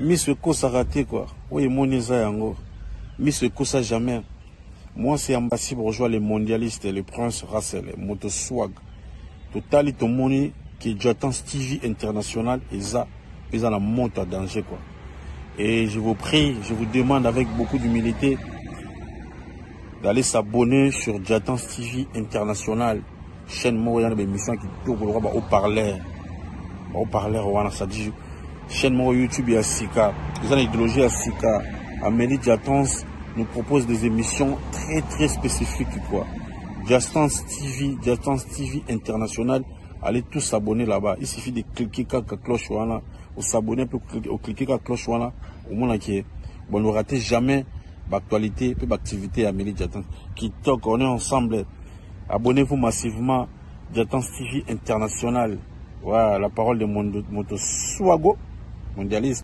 miso ekosaka raté Oui, mon emoni mis ce miso a jamais moi c'est rejoindre bourgeois mondialistes, les le prince russell moto swag qui qui déjà jonathan stevie international ils ont ont la à danger quoi et je vous prie je vous demande avec beaucoup d'humilité d'aller s'abonner sur Jatan TV international chaîne montréal de na qui tourne au parler. Au parler, on parleur chaîne mon YouTube et à Sika, les à Sika, Amélie Diatans nous propose des émissions très très spécifiques quoi. Diatans TV, Diatans TV International, allez tous s'abonner là-bas. Il suffit de cliquer sur la cloche là, ou s'abonner pour cliquer sur la cloche là, au moins qui bon ne ratez jamais l'actualité et l'activité Amélie Diatans. Qui toque, on est ensemble. Abonnez-vous massivement Diatans TV International. Voilà, la parole de mon Moto Swago. mundialista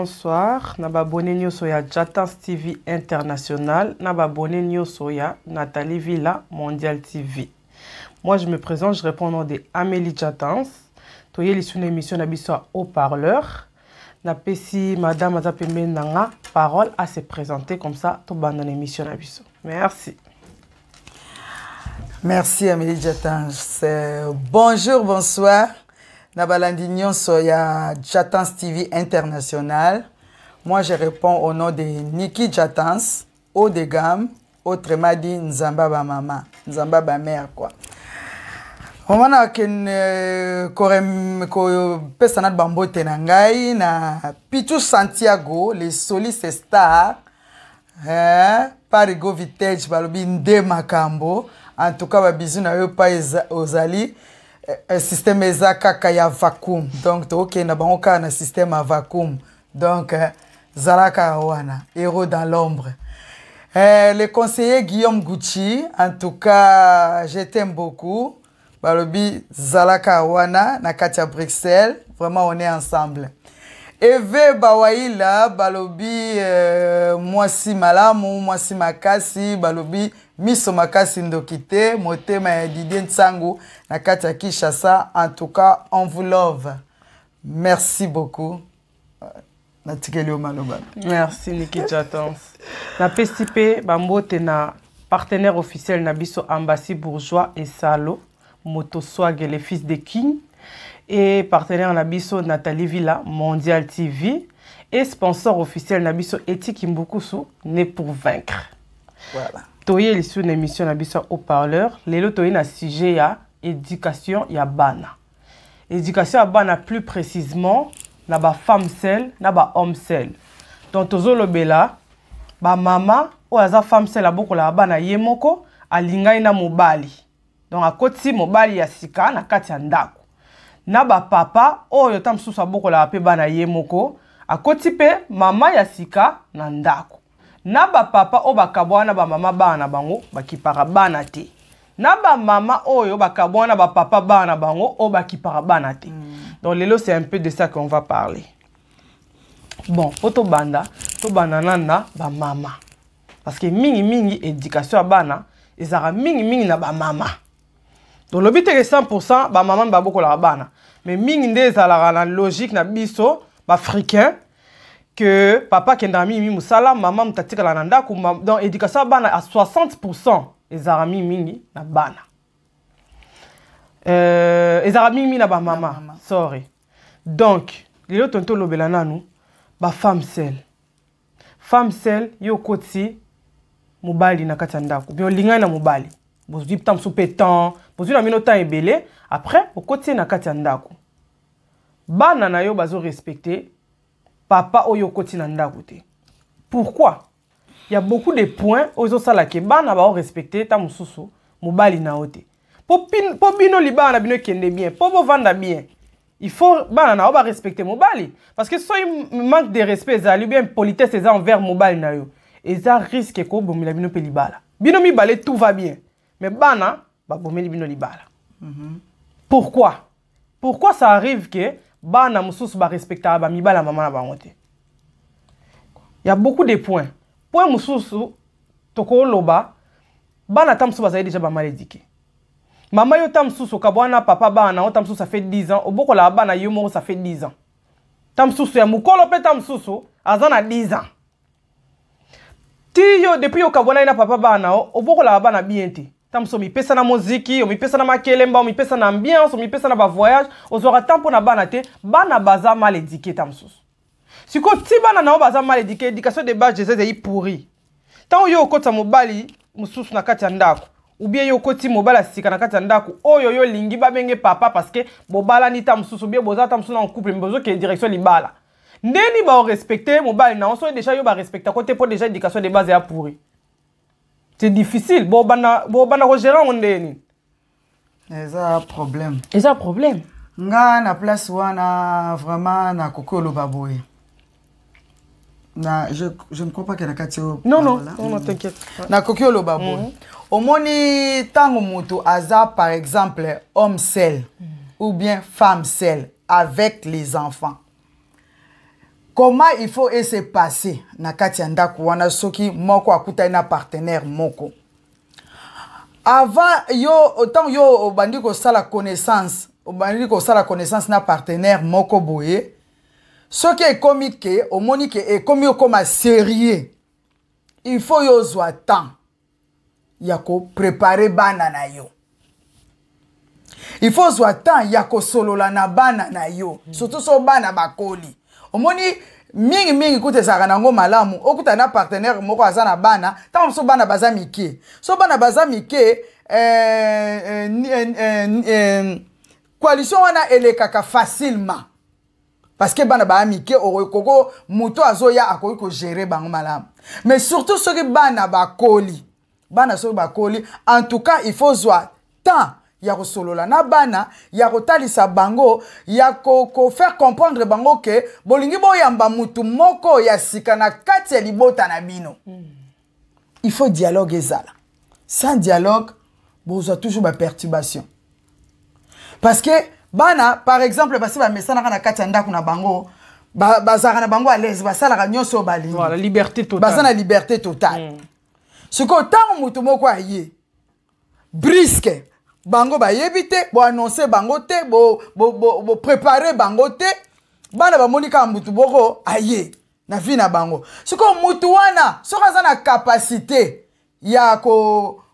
bonsoir Naba babone nyonso jatans tv international Naba babone soya nathalie villa mondial tv moi je me présente je réponds au nom de amélie jatans toyelisi na émission na biso au haut parleur napesi madame aza parole à se présenter comme ça tobanda na émission na biso merci merci amélie jatans euh, bonjour bonsoir na balandi nyonso ya Jatans TV International. Moi, je réponds au nom de Niki Jatans, haut de gamme, autrement dit Nzamba ba maman, Nzamba ba mère quoi. mama nakende kopesa na bambote na ngai na pitu santiago le soliste star eh, parigo vitege balobi nde makambo en tout cas babizu na yo pa ozali Eh, eh, système eza kaka ya vacuum donc tokokenda bango kaka na système ya vacuum donc eh, zala kaka wana héros dans l'ombre euh, le conseiller guillaume gucci en tout cas je t'aime beaucoup balobi zala kaka wana na kati ya bruxelles vraiment on est ensemble eve bawaila balobi euh, mwasi malamu mwasi makasi balobi miso makasi ndoki te motema ya didie nsango na kati ya kinshasa en tout cas on vous love merci beaucoup euh, natikeli yo maloba merci niki jatons napesi mpe bambote na partenaire officiel na biso ambassy bourgeois esalo moto swag le fils de king e partenaire na biso nathalie villa mondial tv e sponsor officiel na biso etiki mbukusu né pour vaincre voilà. toye lisu na émission na biso au parleur lelo toye na sujet ya éducation ya bana éducation ya bana plus précisement na bafemme sel na bahomme sel donc tozolobela bamama oyo aza femme sel abokola ya bana ye moko alingani na mobali donc akoti mobali ya sika na kati ya ndako na bapapa oyo ta mosusu abokolaka mpe bana ye moko akoti mpe mama ya sika na ndako na bapapa oyo bakabwa wana bamama bana na bango bakipaka bana te na bamama oyo bakabwa wana bapapa bana na bango oyo bakipaka bana te mm. donc lelo c'est un peu de ça qu'on va parler bon po tobanda tobanda nana bamama parce que mingimingi éducation ya bana ezalaka mingimingi na bamama tolobi teke 100 bamama mi babokolaka bana mais mingi nde ezalaka na logique na biso baafricain ke papa akendaka mingi mosala mama moto atikala na ndako donc éducation ya bana a 60 pourcent ezalaka mingi mingi na bana euh, ezalaka mingi mingi na bamama sorry donc lelo toni tolobela nanu bafemme sel femme sel ye okoti mobali na kati ya ndako bien olingani na mobali bozwi ntan mosu mpe tan bozwi na bino tan ebele après okoti ye na kati ya ndako bana na yo bazorespecte papa oyo okoti na ndako te pourkui ya beaucoup de points oyo ezosala ke bana baorespecte ta mosusu mobali na yo te mpo bino libala na bino ekende bien mpo bovanda bien il faut bana na yo barespecte mobali parce que soi manque de respect ezali bien politesse eza envers mobali na yo eza risque ekobomela bino mpe libala bino mibale tout va bien mais bana babomeli bino libala mm -hmm. pourquoi pourquoi ça arrive que bana mosusu barespectaka bamibala mama na bango te ya beaucoup de points point mosusu tokoloba bana ata mosusu bazali deja bamal édike mama yo ta mosusu okabwana papa bana na yo ta mosusu ça fait 10 ans obokolaka bana yo moko ça fait 10 ans ta mosusu ya mokolo mpe ta mosusu aza na 10 ans ti yo depuis yo okabwana ye na papa bana na yo obokolaka bana bien te ntambuso omipesa na moziki omipesa na makelemba omipesa na ambiance omipesa na bavoyage ozwaka ntan mpo na bana te bana baza mal édike ta mosusu sikoyo ti bana na yo baza mal édike éducation de base jésus ezali pourri ntango yo okotisa mobali mosusu na kati ya ndako ubie yo okoti mobali ya sika na kati ya ndako oyo yo olingi babenge papa parceke bobalani ta mosusu obie boza ta mosusu na couple me bozokee direction libala ndeni baorespecte mobali na yo so deja yo barespectako te mpo deja éducation de base ya pourri c'est difficile bobanda bobanda kogera ngo ndeni eza problème eza problème nga na place wana vraiment nakoki oloba boye na je, je ne crois pas ke na kati oyo non non non t'inquiète nakoki oloba boye mm -hmm. omoni ntango moto aza par exemple homme sel mm -hmm. ou bien femme sel avec les enfants koma il faut ese passe na kati ya ndako wana soki moko akutani na partenaire moko avant yo ntango yo obandi kosala connaissance obandi kosala connaissance na partenaire moko boye soki ekomi ke omoni ke ekomi okoma sérieux il faut yo ozwa temps ya koprépare bana na yo il faut ozwa temps ya kosolola na bana na yo surtout so bana bakoli omoni mingimingi kuta ezalaka nango malamu okuta na partenaire moko aza na bana ntango mosusu bana baza mike so bana baza mike eh, eh, eh, coalition wana elekaka facilement parceke bana baya mike okoko moto azoya akoki kogere bango malamu mais surtout soki bana bakoli bana soki bakoli en tout cas il faut zwa temps ya kosolola na bana ya kotalisa bango ya kofaire ko comprendre bango ke bolingi boyamba mutu moko ya sika na kati ya libota na bino mm. il faut dialogue ezala sans dialogue bozwa toujours baperturbation parce que bana par exemple basi mesana na kati ya ndako na bango bazalaka na bango alaise basalaka nyonso liberté balingi baza na liberté totale mm. sikoyo ntango mutu moko aye brisque bango bayebi te boannonse bango te boprepare bo, bo, bo bango te bana bamoni kaka mutu moko aye na vi na bango sikoyo mutu wana soki aza na kapasité ya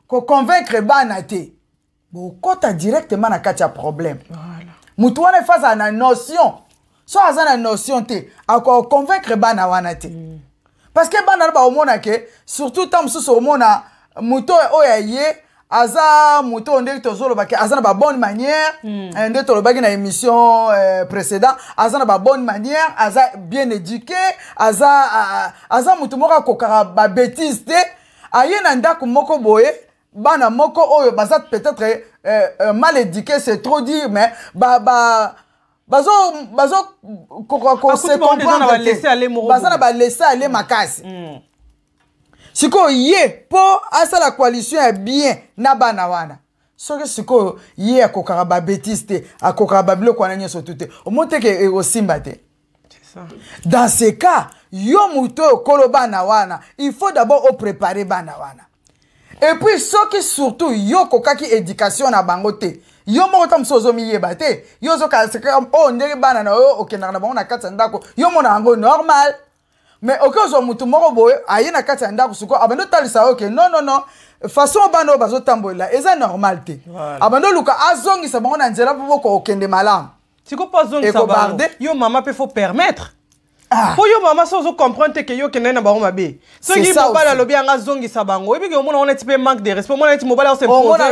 koconvaincre ko bana te bokɔta directement na kati ya problème voilà. mutu wana efa azala na notion so aza na notion te akoconvaincre bana wana te mm. parce que bana no baomona ke surtout ntan mosusu omona mutu oyo aye aza moto oyo ndenge tozolobaki aza na babonne manière mm. Eh, nde tolobaki na émission euh, précédent aza na babonne manière aza bien éduqué aza uh, aza motu moko akokaka babétise te aye na ndako moko boye bana moko oyo baza peut-être euh, euh, mal éduqué c'est trop dire mais ba, ba, bazo bazo kokoka ko se comprendre te baza na balese ale hmm. makasi hmm. sikoyo ye mpo asala coalition ya bien na bana wana soki sikoyo ye akokaka babétise te akokaka babiloko wana nyonso tu te omoi teke e, osimba te dans ce cas yo motu oyo okolo bana wana il faut d'abord oprépare bana wana epuis soki surtout yo okokaki éducation na bango te yo moko ta mosusu ozomiyeba te yo ozokala oyo oh, ndenge bana na yo okendaka na bango na kati ya ndako yo mona yango normal me okozwa motu moko boye aye na kati ya ndako sikoyo abando otalisa yo ke non non non façon bana oyo bazotambolela eza normal te abando oluka azongisa bango na nzela mpo boko okende malamu sikoyo mpo azongisa bango yo mama mpe faut permettre po ah. yo mama so ozocomprendre te ke yo okende na bango mabe soki mobali alobi yanga azongisa bango oyebiki omona ngo neti mpe manque de respect omona neti mobali aosepose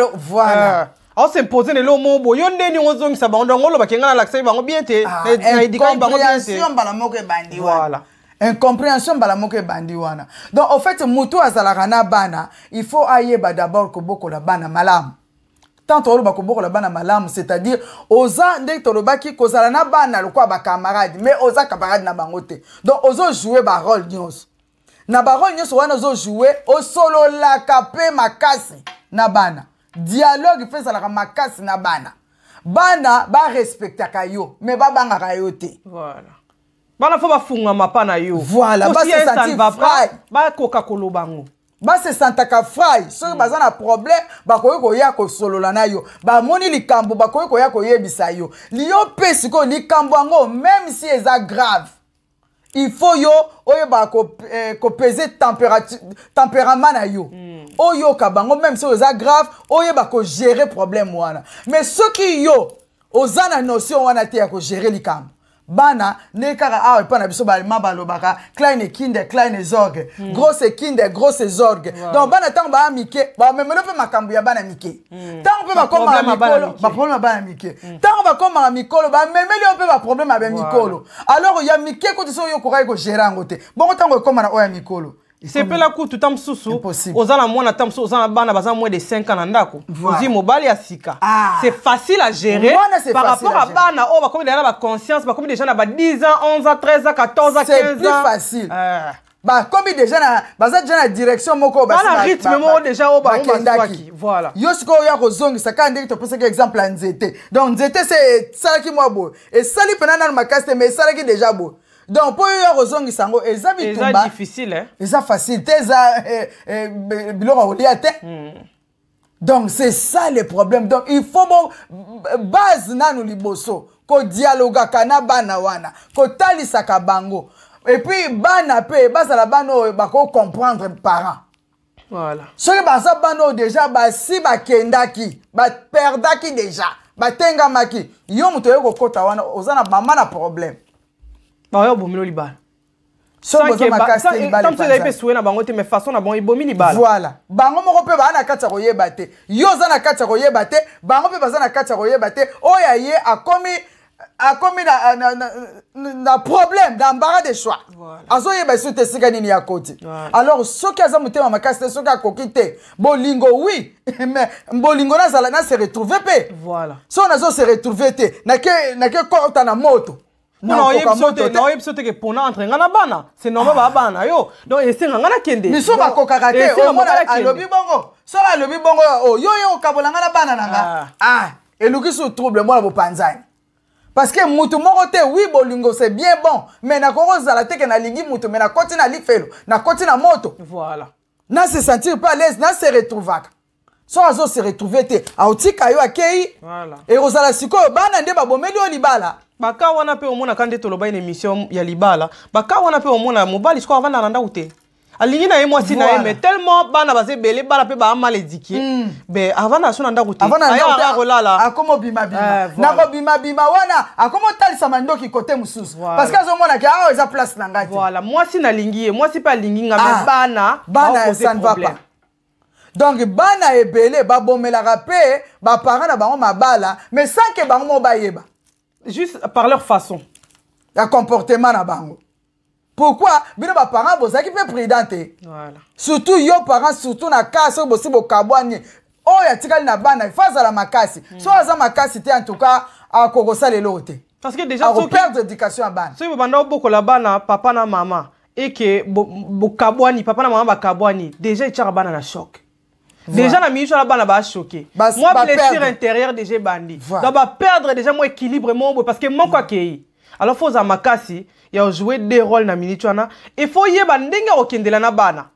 aosimpose lelo mobo yo ndeni ozongisa bango ntango oloba kenga nalakisaki bango bien te ah, na edikaki bango bien te mbala moko ebandi wana incompréhension mbala la wana donc au fait moutou azalaka bana il faut ba d'abord la bana malam tant toloba la bana malam c'est-à-dire oza to ki kozala na bana ba camarade mais oza camarade na donc te ozo jouer barole nyonso na barole nyos wana solo la kape makasi na bana dialogue fait ezalaka makasi na bana bana respecta kayo, mais ba bana te voilà wana fo bafungama ma na yo voilà Ba kokakolo bango. yango basesantaka frai So mm. baza na problème bakoki koya solo na yo moni likambo bakoki koya yebisa yo liyo mpe ko likambo yango même si c'est grave il faut yo oyeba ko eh, tempérament na yo mm. oyoka bango même si c'est grave ko gérer problème wana mais soki yo oza na notion wana te ya kogere likambo bana nde kaka awa ah, epai na biso balema balobaka kleine kinde kleine zorge mm. grosse kinde grosse zorge wow. donc bana ntango baya mike bamemelo mpe makambo ya bana mike ntango mpe bakomaka mikolo baprobleme ya bana mike ntango hmm. bakomaka mikolo bamemeli yo mpe baprobleme ya bamikolo alors ya mike koti so oyo okokai kogera yango te bongo ntango ekóma na oyo ya mikolo sepela kutu ta mosusu oza na mwana ta mosusu oza na bana baza moins de 5 ans na ndako ozwi mobali ya sika ah. c'est facile à gérer par rapport à bana oyo oh, bakomi deja na baconscience bakomi deja na ba 10 ans 11 ans 13 ans 14 ans 15 ans facile ah. bakomi deja na baza deja na direction moko bana rythme moko deja oyo oh, bakendaki voilà yo sikoyo oya kozongisa kaka ndenge topesaki exemple ya nzete donc nzete se esalaki mwa boye esali mpena nano makasi te mais esalaki deja boye donc mpo oyo ya kozongisa yango eza bitumba eza facile te eza biloko ya kolia te donc c'est ça le problème donc il faut bo base nanu liboso kodialogaka na bana wana kotalisaka bango epuis bana mpe bazala bana oyo bakocomprendre parent voilà. soki baza bana oyo déjà basi bakendaki baperdaki déjà batengamaki yo moto oyo kokɔta wana oza na mama na problème baoyo obomeli libala sokozaaezali mpe suwe na bango te mais façon na bango ebomi libala voilà bango moko mpe baa na kati ya koyeba te yo oza na kati ya koyeba te bango mpe baza na kati ya koyeba te oyo aye akomi akomi na, na, na, na problème na embaras de choix voilà. azoyeba esu te esika nini ya koti voilà. alors soki aza motema makasi te soki akoki te bolingo wi mais bolingo nazala na se retrouve mpe voilà. so nazo se retrouve te nake, nake kota na moto mpo naoyebi so teke mpona entre nga na bana c'est normal babana oh, yo donc esenga nga nakende miso bakokaka te alobi bongo soki alobi bongo yo ye kokabola nga na bana na nga elukisi trouble mwana bopanzani parce que mutu moko te wi bolingo c'est bien bon mais nakokozala teke nalingi mutu mais nakoti na lifelo nakoti na moto voilà nase sentir pas à l'aise nase retrouvaka so azose retrouve te aotika yo akei ekozala sikoyo bana nde babomeli oyo libala baka wana mpe omonaka nde tolobai na émission ya libala baka wana mpe omona mobali sikoyo avandaka na ndako te alingi na ye mwasi na ye mais tellement bana baza ebele bana mpe baa mal édike hmm. be avanda so na ndako te ayaka kolala akoma obimabima na eh, kobimabima wana akoma otalisama ndoki kote mosusu parce que azomonaki awa eza place na ngai te voilà mwasi nalingi ye mwasi mpe alingi nga mais ah, bana bana ça ne va pas donc bana ebele babomelaka mpe baparent na bango mabala mais sans ke bango mo bayeba juste par leur façon ya comportement na bango pourquoi bino baparent bozalaki mpe prudent te voilà. surtout yo parent surtout na kaa soki bosi bokabwani oyo atikali na bana fa azala makasi mm. so aza makasi te en tout cas akokosala eloko te parce que déjà akoperdre éducation ya bana soki bobanda obokola bana papa na mama eke bokabwani bo papa na mama bakabwani déjà etiaka bana na choke Voilà. Déjà, la mission là-bas, là choqué. Bah, moi, bah blessure intérieure, déjà, bandi. Voilà. Donc, bah, perdre déjà mon équilibre, mon parce que mon quoi mm. qu'il eh, Alors, faut zamakasi, il a joué deux rôles dans minute, et faut y ba ndenga okendela na bana.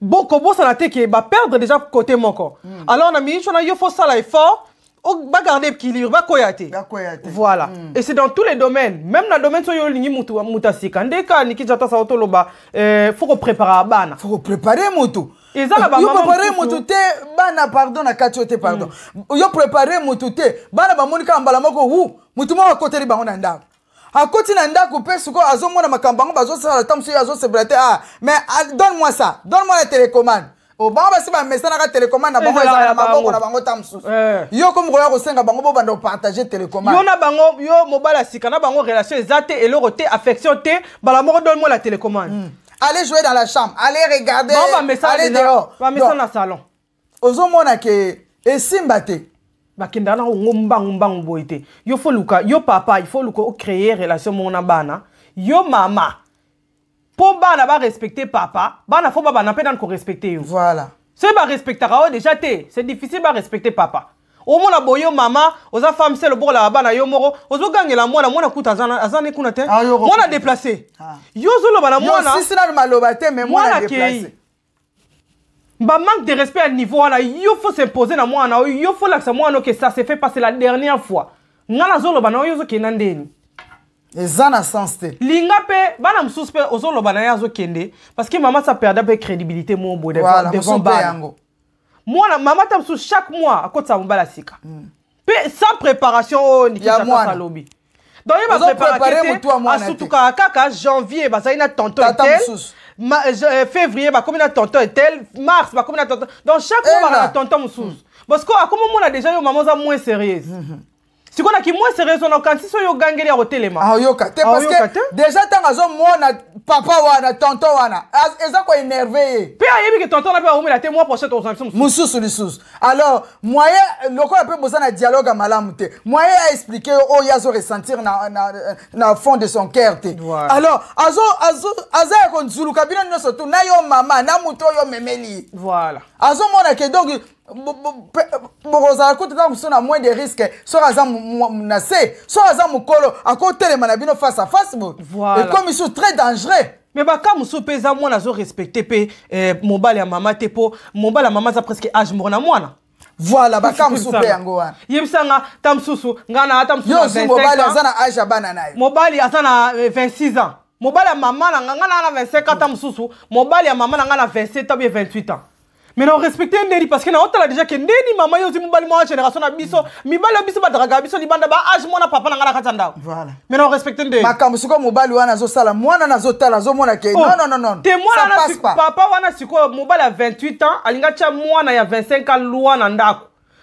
Bon, comment ça n'a été bah, perdre déjà côté mon corps. Mm. Alors, dans minute, il faut ça là, effort. On va garder l'équilibre, va bah, bah, Voilà. Mm. Et c'est dans tous les domaines. Même dans le domaine où il y a des gens qui sont en train de se faire. Dès des se il faut préparer à bana. faut préparer, moto eza na bayoprépare te bana pardon na kati te pardon hmm. yo prépare mutu te bana ba monika mbala moko wu motu moko akoteli bango na ndako akoti na ndako mpe azo azomona makamba bazo bazosala ta azo se te ah mais ah, donne moi ça donne moi la télécommande oh, ba se bamesanaka télécommande na bango ezala na maboko na bango ta mosusu eh. yo ko mokoya kosenga bango mpo banda partager télécommande yo na bango yo mobali ya sika bango relation zate et eloko te affection te bala moko donne moi la télécommande hmm. allez jouer dans la chambre allez regarder allez dehors bamesa na salon ozomona ke esimba te bakenda na ongo mbangu mbangu boye te yo fo luka yo papa ifo luka ocréer relation moko na bana yo mama mpo bana barespecte papa bana fo babana mpe nani korespecte yo voilà soki barespectaka oyo déjà te c'est difficile barespecte papa omona boyo mama oza femme sel obokolaka bana yo moko ozogangela mwana mwana kuta aza ne kuna te ah, mwana déplace ah. yo ozoloba na mwana kei bamanque de respect ya niveau wana yo fo s'impose na mwana oyo yo fo lakisa mwana oke ça se fait passer la dernière fois nga nazoloba na oyo ozokenda ndeni eza na sens te linga mpe bana mosusu mpe ozoloba na ye azokende parce que mama sa perda mpe crédibilité mo boye devant bana mwana mama ta mosusu chaque mois akotisa mobala sika mpe hmm. sans préparation oyo nikisakasa alobi donc ye bapréparakiteasutukaka kaka janvier bazali na tonton etel février bakomi na tonton etel mars bakomi na tonton donc chaque mois baka na tonton mosusu parce que akomi omona déjà yo mama oza moins sérieuse hmm, hmm. sikoyo na kimwa se raison na okanisi oyo ogangeli ya kotelema ayoka ah, te parceke déjà ntango azomona papa wana tonton wana eza koénerve ye mpe ayebi ke tonton na mpe aomela te mwa prochaine tokozwa biso mosusu lisusu alors moyen lokola mpe boza na dialogue ya malamu te moyen aexplike yo oyo azoressentir na, na, na fond de son cœur te voilà. alors aza ya konzuluka bino nyonso tu na yo mama na motu oyo omemeli voilà azomona ke donc bokozala kotata mosusu na moins de risque soki aza na se soki aza mokolo akotelema na bino face à face bo ekomi su très dangereux me baka mosusu mpe eza mwana azorespecte mpe eh, mobali ya mama te mpo mobali ya mama aza presque age moko na mwana voilà baka mosusu mpe yango wana yebisanga ta mosusu ngai na ata mosusu mobali aza na age ya bana na ye mobali aza na 26 eh, ans mobali ya mama na nga ngai na na 25 ans ta mosusu mobali ya mama na nga na 27 ans bie 28 ans mais on respecte ndeni parce que na otala déjà néné ndeni mama yo ozwi mobali mwa génération na biso mibali ya biso badragaka biso libanda baage mwana papa na ngai na kati ya ndako maintenant respecte ndeni makambo sikoyo mobali wana oh, non non non azomona ke passe pas papa wana sikoyo a ya 28 ans alinga tia mwana ya 25 ans loin na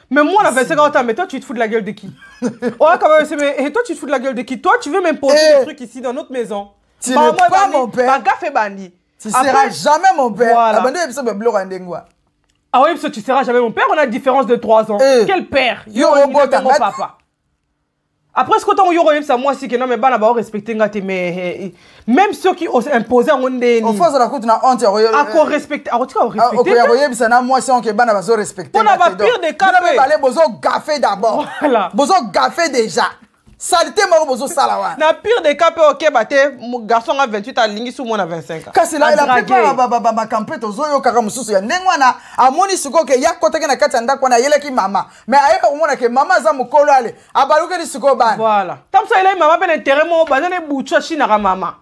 Mais moi, la 25 ans, mais toi, tu te fous de la gueule de qui Oh, quand même, c'est mais et eh, toi, tu te fous de la gueule de qui Toi, tu veux m'imposer eh. des trucs ici dans notre maison. Tu n'es bah, pas mon père. Bah, tu seras jamais mon père. Voilà. Ah oui, parce tu seras jamais mon père, on a une différence de 3 ans. Eh. Quel père papa. Après, ce que tu as c'est moi que non, mais là respecter mais eh, même ceux qui ont imposé On la honte, à respecter moi, c'est que On pas pire des cas, d'abord. déjà. salite moko bozosala wana na pire de cas mpe okeba te garçon anga 28 alingisi omona 25 kasi bamakampe tozoyokaka mosusu ya ndenge wana amoni sikoyo ke ya kotaki na kati ya ndako wana ayelaki mama mais ayeba komona ke mama aza mokolo ale abalukeli sikoyo bana voilà tamso elei mama mpe na intere moko baza na ebutu ashinaka mama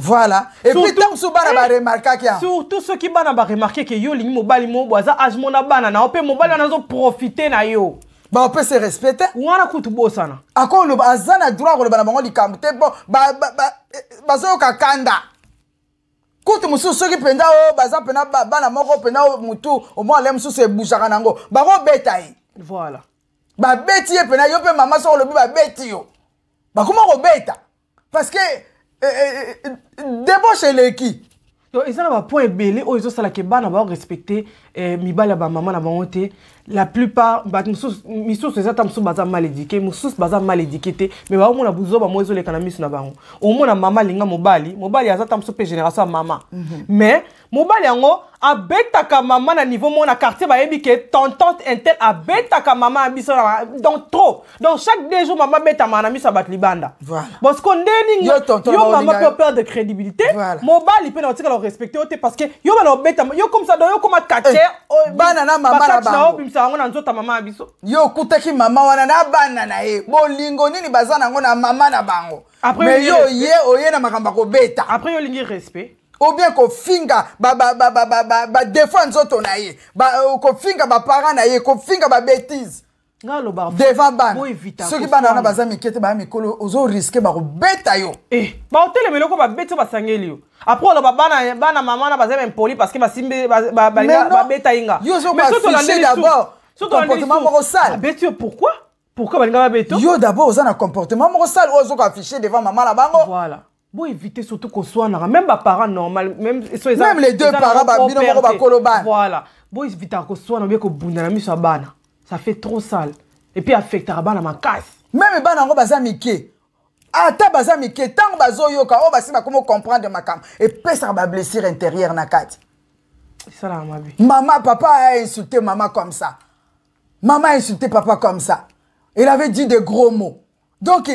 voilà epuis ntango so bana eh, baremarkaki ya surtout soki bana baremarke ke yo olingi mobali moko aza age mona bana na yo mpe mobali wana azoprofite na yo bapesa respect te wana kutu bosana akoloba aza na droit akoloba na bango likambo te bon bazoyoka kanda kutu mosusu soki mpenza oyo baza mpena bana moko mpenza oyo motu omwale mosusu ebusaka na yango bakobeta ye voilà babeti ye mpenza yo mpe mama soki olobi babeti yo bakoma kobeta parce que euh, euh, euh, deboshe eleki yo eza na bapoint ebele oyo ezosalaka bana baorespecte eh, mibali ya bamama na bango te la plupart bato misusu eza ta mosusu baza mal édike mosusu baza mal édike te me baomona buzoba mo ezoleka na miso na bango omona mama alinga mobali mobali aza ta mosusu mpe génération ya mama mhm. mais mobali yango abetaka mama na niveau moko na quartier bayebi ke tontante intel abetaka mama na biso na donc trop donc chaque deux jours mama abetamaka na miso ya bato libanda parceque ndeninga yo mama mpe opere de crédibilité mobali mpe na otikala orespecte yo te parceke yo bana obeta yo komisa do yo koma kace eh, oh, bana na mama na bango obimisa yango na nzota mama na biso yo okutaki mama wana na bana na ye bolingo nini baza nango na mama na bango mais yo oye oye na makambo ya kobeta après yo olingi respect ou bien kofinga badefoi nzoto na ye kofinga baparent na ye kofinga babétise devant bana soki bana wana baza mike te baya mikolo ozoriske bakobeta yo baotelema eloko babeti o basangeli yo apres oloba bana mama na baza baimpoli parce que babeta yinga comportement moko salebeti yo pourquoi pourquoi balinga babeta yo d'abord oza na comportement moko sale oyo ozoka affiche devant mama na bango voilà bo éviter surtout koswanaka même baparent normal même, so eza, même les deux parents babino moko bakolobana voilà bo évitaka koswana oye kobunda na miso ya bana ça fait trop sale epuis affectaka bana makasi même bana yango baza mike ata baza mike ntango ah, bazoyoka oyo basili bakomi comprendre makambo epesaka bablessure intérieure na kati esalaka mabe mama papa a insulté mama comme ça mama a insulté papa comme ça il avait dit de gros mots donc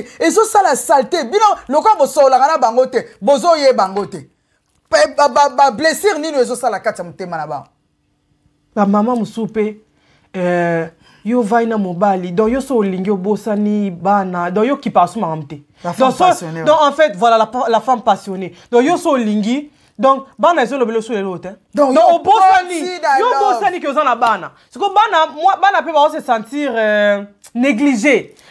la saleté bino lokola bosololaka na bango te bozoyeba ngo te bablessire nini ezosala ça la motema na bango la maman mpe euh, yo mobali donc yo so bosani bana donc yo qui passe mu donc, ouais. donc en fait voilà la, la femme passionnée donc yo so donc bana le osu le te donc yo que yo na bana bana moi bana sentir eh, négligé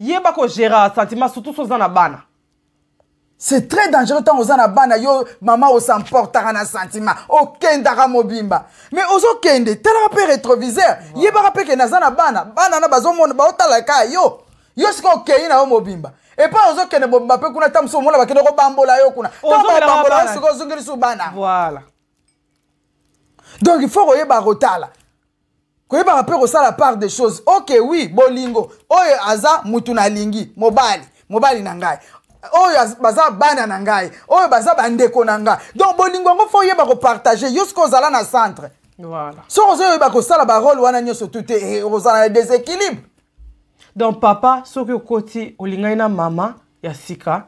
yeba gera sentiment surtout soza na bana c'est très dangereux tant oza bana yo mama osemportaka na sentiment okendaka mobimba mais ozokende tel mpe rétroviseur yebaka mpe kende ke na bana bana na otala baotalaka yo yo sika okei na yo mobimba epai ozokende mobimba mpe kuna ta mosusu omona bakende kobambola yo kuna tabambola yo sika ozongeli su bana voilà donc il faut koyeba kotala koyebaka mpe kosala part des choses ok oui bolingo oyo aza mutu nalingi mobali mobali na ngai oyo baza bana na ngai oyo baza bandeko na ngai donc bolingo yango fo oyeba kopartage yo soki ozala na centre voilà. soki ozoyeba kosala barole wana nyonso tu te eh, ozala na déséquilibre donc papa soki okoti olingani na mama ya sika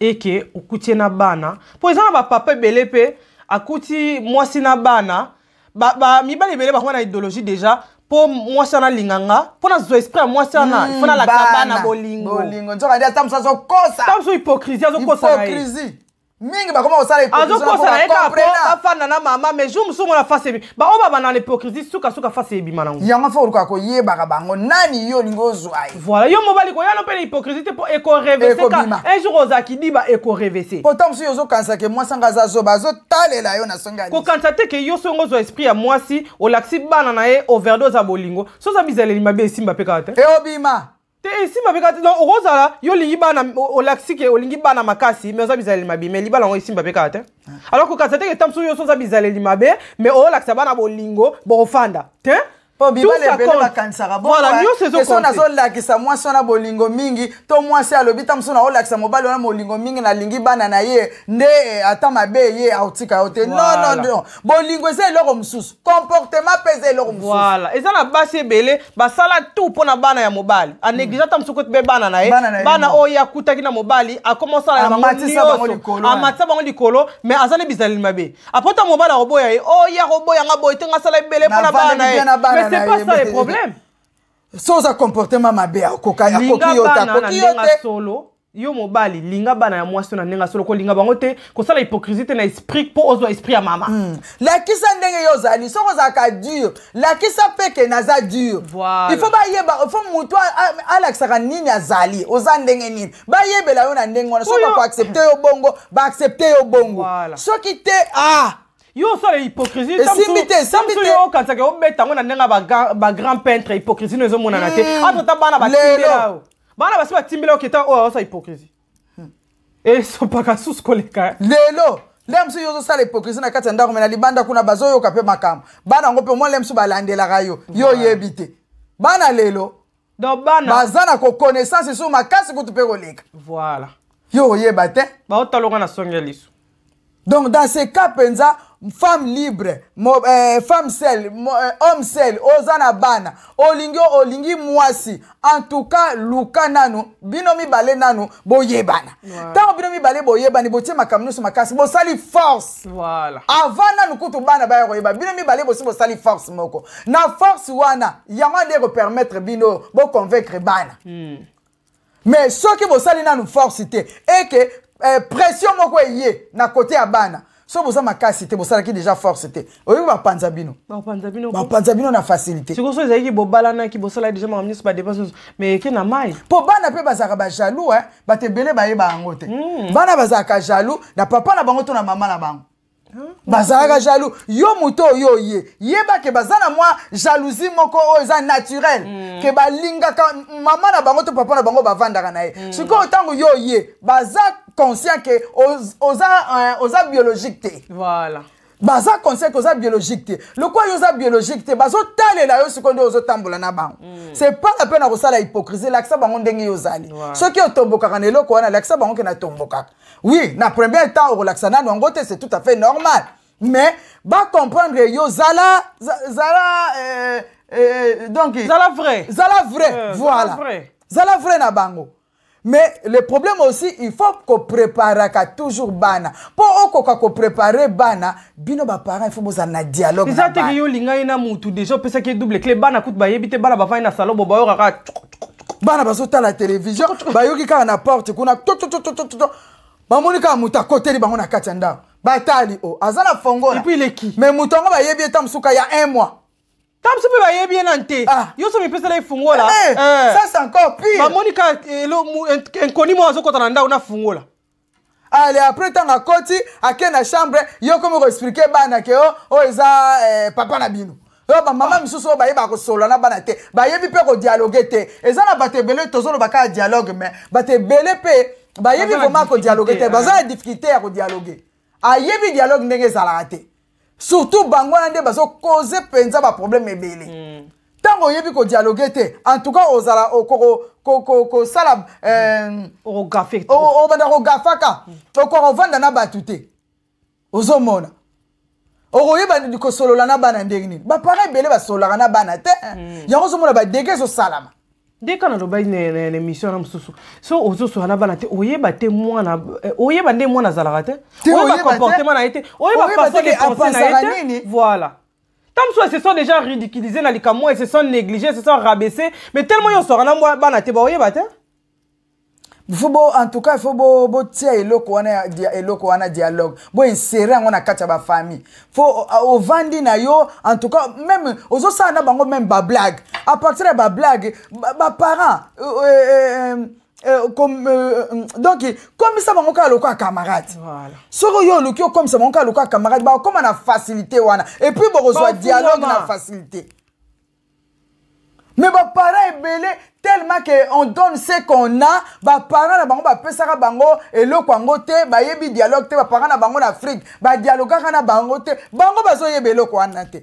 eke okutie na bana mpo eza na bapapa ebele mpe akuti mwasi na bana bamibali ebele bango na idéologie déjà mpo mwasi wana alinga nga mpo nazwa esprit ya mwasi wana ifo hmm, nalakisa bana bolingo nzoka nde ata mosu azokosa ta mosu hypocrisie azokosa hypocrisie mingi bakoma kosala azokosala etaafanda na mama mais jour mosusu omona fasi ebi bao babana na hypocrisie sukasuka fasi ebima nango yango fo oluka koyebaka bango nani yo olingi ozwa ye voilà yo mobali koyano mpe na hypocrisie te mpo ekorevese ka un jour ozalaki diba ekorevese pourtant mosusu yo ozokanisa ke mwasi anga aza zoba azotalela yo na songe kokanisa te ke yo songo ozwa esprit ya mwasi olakisi bana na ye overdose ya bolingo so oza bizaleli mabe esimba mpe kaka te eobima te esimba eh, mpe kati donc okozala yo olingi bana olakisi ke olingi bana makasi mais oza bizaleli mabe mais libala yango esimba mpe kaka te ah. alors kokasa teke tamosu yo so oza bizaleli mabe mais oolakisa bana bolingo bokofanda te mpo bibali ebele bakanisaka boso nazolakisa mwasi wana bolingo mingi to mwasi alobi ta mosusu naolakisa mobali wana bolingo mingi nalingi bana na ye nde eh, ata mabe ye aotika yo te nonnon bolingo eza eloko mosusu comportement mpe eza eloko mosusu eza na basi ebele basala tu mpona bana ya mobali aneglige ata mosuku ete mpe bana na ye bana oyo akutaki na mobali akoma osala na bango nyonso eh. amatisa bango likolo me aza na bizaleli mabe apota mobali akoboya ye oya koboyanga boye te nga asala ebele mpona bana na ye na ye pas ça le problème soza comportement mabe akoki yo te akoki yo te yo mobali linga bana ya mwasi na ndenge asolo kolinga bango te kosala hypocrisie te na esprit mpo ozwa esprit ya mama mm. lakisa ndenge yo ozali soki ozalaka dur lakisa mpe ke naza dur voilà. ifo bayeba ifo motu alakisaka nini azali oza ndenge nini bayebela yo na ndenge wana soki bakoaccepte yo bongo baaccepte yo bongo voilà. soki te ah yo osala hypocrisie esimbi te esimbi te yo okanisaka obeta yango na ndenge ya bagrand peintre hypocrisie no ezomonana te atata bana batimbela bana basi batimbela oketa oyo aosala hypocrisie esopaka susu koleka lelo nde mosusu yo ozosala hypocrisie na kati ya ndako me na libanda kuna bazoyoka mpe makambo bana yango mpe omoi le mosusu balandelaka yo yo oyebi te bana lelo baza na kokonaissance esu makasi kutu mpe koleka voilà yo oyeba te baotalonga na songe liso donc dans ce cas mpenza femme libre mo, eh, femme sel mo, eh, homme sel oza na bana olingi olingi mwasi en tout cas luka nanu bino mibale nanu boyebana wow. ntango bino mibale boyebani botie makambo nyonso makasi bosali force voilà. avant nanu kutu bana baya koyeba bino mibale bosi bosali force moko na force wana yango nde ekopermettre bino boconvaincre bana mm. mais soki bosali nanu force te eke eh, pression moko eye na kote ya bana so boza makasi te bosalaki déjà force te oyoki bapanza bino bapanza bino na facilité sikoyo so ezalaki bobalanaki bosalaki déjà makambo nyonso badépense nyonso mais eke na mai mpo bana mpe bazalaka bajaloux eh, bato ebele bayeba yango te mm. bana bazalaka jaloux na papa na bango to na mama na bango ah, bazalaka jaloux yo moto oyo oye yeba ke baza na mwa jalousie moko oyo eza naturel mm. ke balingaka mama na bango to papa na bango bavandaka na ye mm. sikoyo ntango yo oye baza conscient que osa osa hein, oza biologique te voilà. baza conscient ke oza biologique te lokola yo oza biologique te la yo sikoyo nde ozotambola na bango mm. c'est pas la peine à la hypocrisie lakisa bango ndenge yo ozali wow. soki quoi na eloko wana lakisa bango na natombokaka oui na premier temps au nano yango te c'est tout à fait normal mais comprendre yo zala zala euh, euh, donc zala vrai zala vrai euh, voilà zala vrai na bango mais le problème aussi il faut kopreparaka toujours bana mpo okoka koprepare bana bino baparent il faut bozala na dialogue eza teke yo olinga ye na motu déjà opesaki double clé bana kutu bayebi te bana bafandi na salon bo bayokaka bana bazotala télévision bayoki kaka na porte kuna bamoni kaka moto akoteli bango na kati ya ndako batali o oh, aza na fongola mais moto yango bayebi ye ta mosuka ya un mois tamso mpe bayebi ye na nte ah. yo so mipesela ye fungola sasa eh, eh. encore pire bamoni ka eh, nkoni moko azokota na ndako na fungola ale apres ntango akoti akei na chambre yo komi koexplike bana ke o oyo oh, eza papa na bino oyo bamama ah. misusu oyo oh, bayebaka kosolola na bana te bayebi mpe kodialoge te eza na bato ebele tozoloba kaka dialogue mais bato ebele mpe bayebi vraimen kodialoge te baza na difficulté ya kodialoge ayebi dialogue ndenge ezalaka te surtout bango wana nde bazokoze mpenza baproblème ebele mm. ntango oyebi kodialoge te en tout cas ozala kosala euh, obanda kogafaka hmm. okokovanda na bato te ozomona okoyeba kosolola na bana ndenge nini bapara ebele basololaka na bana te hmm. yango ozomona badege ezosalama nde kana lobaki na émission wana mosusu so ozoso wana bana te oyeba te mwana euh, oyeba nde mwana azalaka te oyeba comportement na ye te oyeba façon de penser na ye te voilà tant soit se sont déjà ridiculisés na likambo se sont négligés se sont rabaissés mais tellement yo osokana bana te baoyeba te fo bo en tout cas il faut bo botia eloko wana eloko wana dialogue boinsere yango na kati ya bafamille fo ovandi na yo en tout cas même ozosala na bango même bablague à partir ya bablague baparent donc komisa bango kaka lokwa camarade soki oyo oluki okomisa bango kaka lokwa camarade bakoma na facilité wana et puis bokozwa dialogue na facilité mais baparent ebele tellement que on donne ce qu'on a baparent na bango bapesaka bango eloko yango te bayebi dialogue te baparent na bango na afrique badialogaka na bango te bango bazoyeba eloko wana te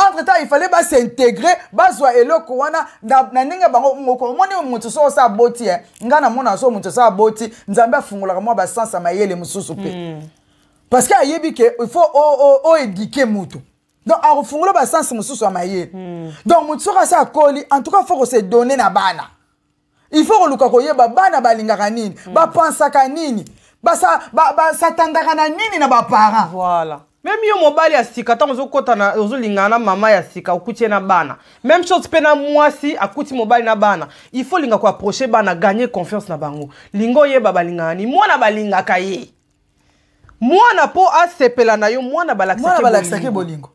entre temps il fallait basintégrer bazwa eloko wana na ndenge bango moko omoni moto so osa aboti e eh. ngai namona so moto osa aboti nzambe afungolaka mwa basansa mayele mosusu mpe hmm. parce que ayebi ke il faut oédike motu donc akofungula basansi mosusu ya mayele donc motu soki asi akoli en tout cas fo kose donne na bana il faut koluka koyeba bana balingaka nini mm. bapensaka nini basatandaka na nini na baparent voilà meme yo mobali ya sika ntango ozokɔtana ozolingana na mama ya sika okutie na bana même chose mpe na mwasi akuti mobali na bana il faut linga koaproche bana gagne confiance na bango linga oyeba balingaka nini mwana balingaka ye mwana mpo asepela na yo mwana balakisaki bolingo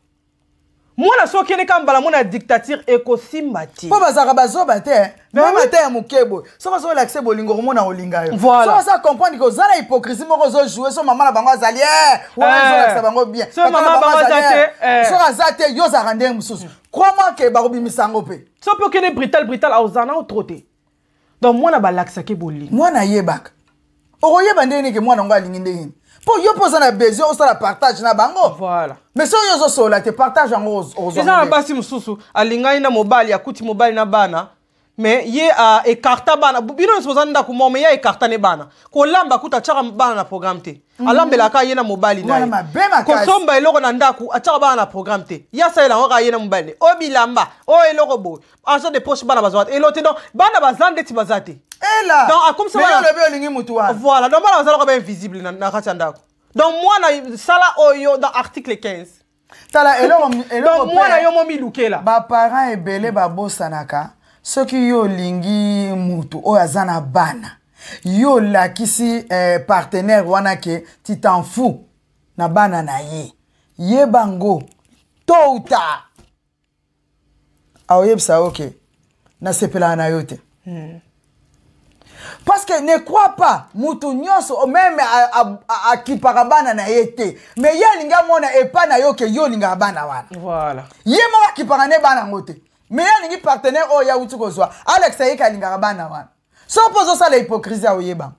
mwana soki okende kaka mbala mwana ya dictature ekosimba te mpo bazalaka bazoba te mama te ya moke boye soki ozolakisa bolingo komona olinga yo soki oza comprendre ke oza na hypocrisie moko ozojoue so mama na bango azali ozolakisa eh. bango bien eh. soki aza te yo ozalaka ndenge mosusu kroma ke bakobimisa yango mpe so mpe okende brital brital aozala nao tro te donc mwana balakisaki bolingo mwana ayebaka okoyeba ndenge neke mwana yango alingi ndenge nini mpo yo mpo oza na besoin osala partage na bango voilà mais soki oyo ozosola te partage yango eza na basi mosusu alingani na mobali akuti mobali na bana me ye aécarta euh, bana bino nyonso boza ndako moko me ye aécarta ne bana kolamba kuta atiaka bana na programme te mhm. alambelaka ye na mobali na ye kosomba eloko na ndako atiaka bana na programme te ye asalela yango kaka ye na mobali ne oyo bilamba oyo eloko boye argent de poche bana bazwaka te elo te donc bana baza ndeti baza te donc akomisalobi olingi motu wana voilà donc bana bazalaka ba invisible na kati ya ndako donc mwana sala oyo dans article 15 tala eloko mwana yo momilukela baparent ebele babosanaka soki yo olingi motu oyo aza na bana yo olakisi eh, partenaire wana ke titanfu na bana na ye yeba ngo touta aoyebisa oke nasepelaka na yo te hmm. parce que ne crois pas mutu nyonso meme akipaka bana na ye te me ye alingi amona epa na yo ke yo olingaka bana wana voilà. ye moko akipaka ne bana yango te me ye alingi partenaire oyo oh, awuti kozwa alex ayeke alingaka bana wana so mpo ozosala hypocrisie aoyeba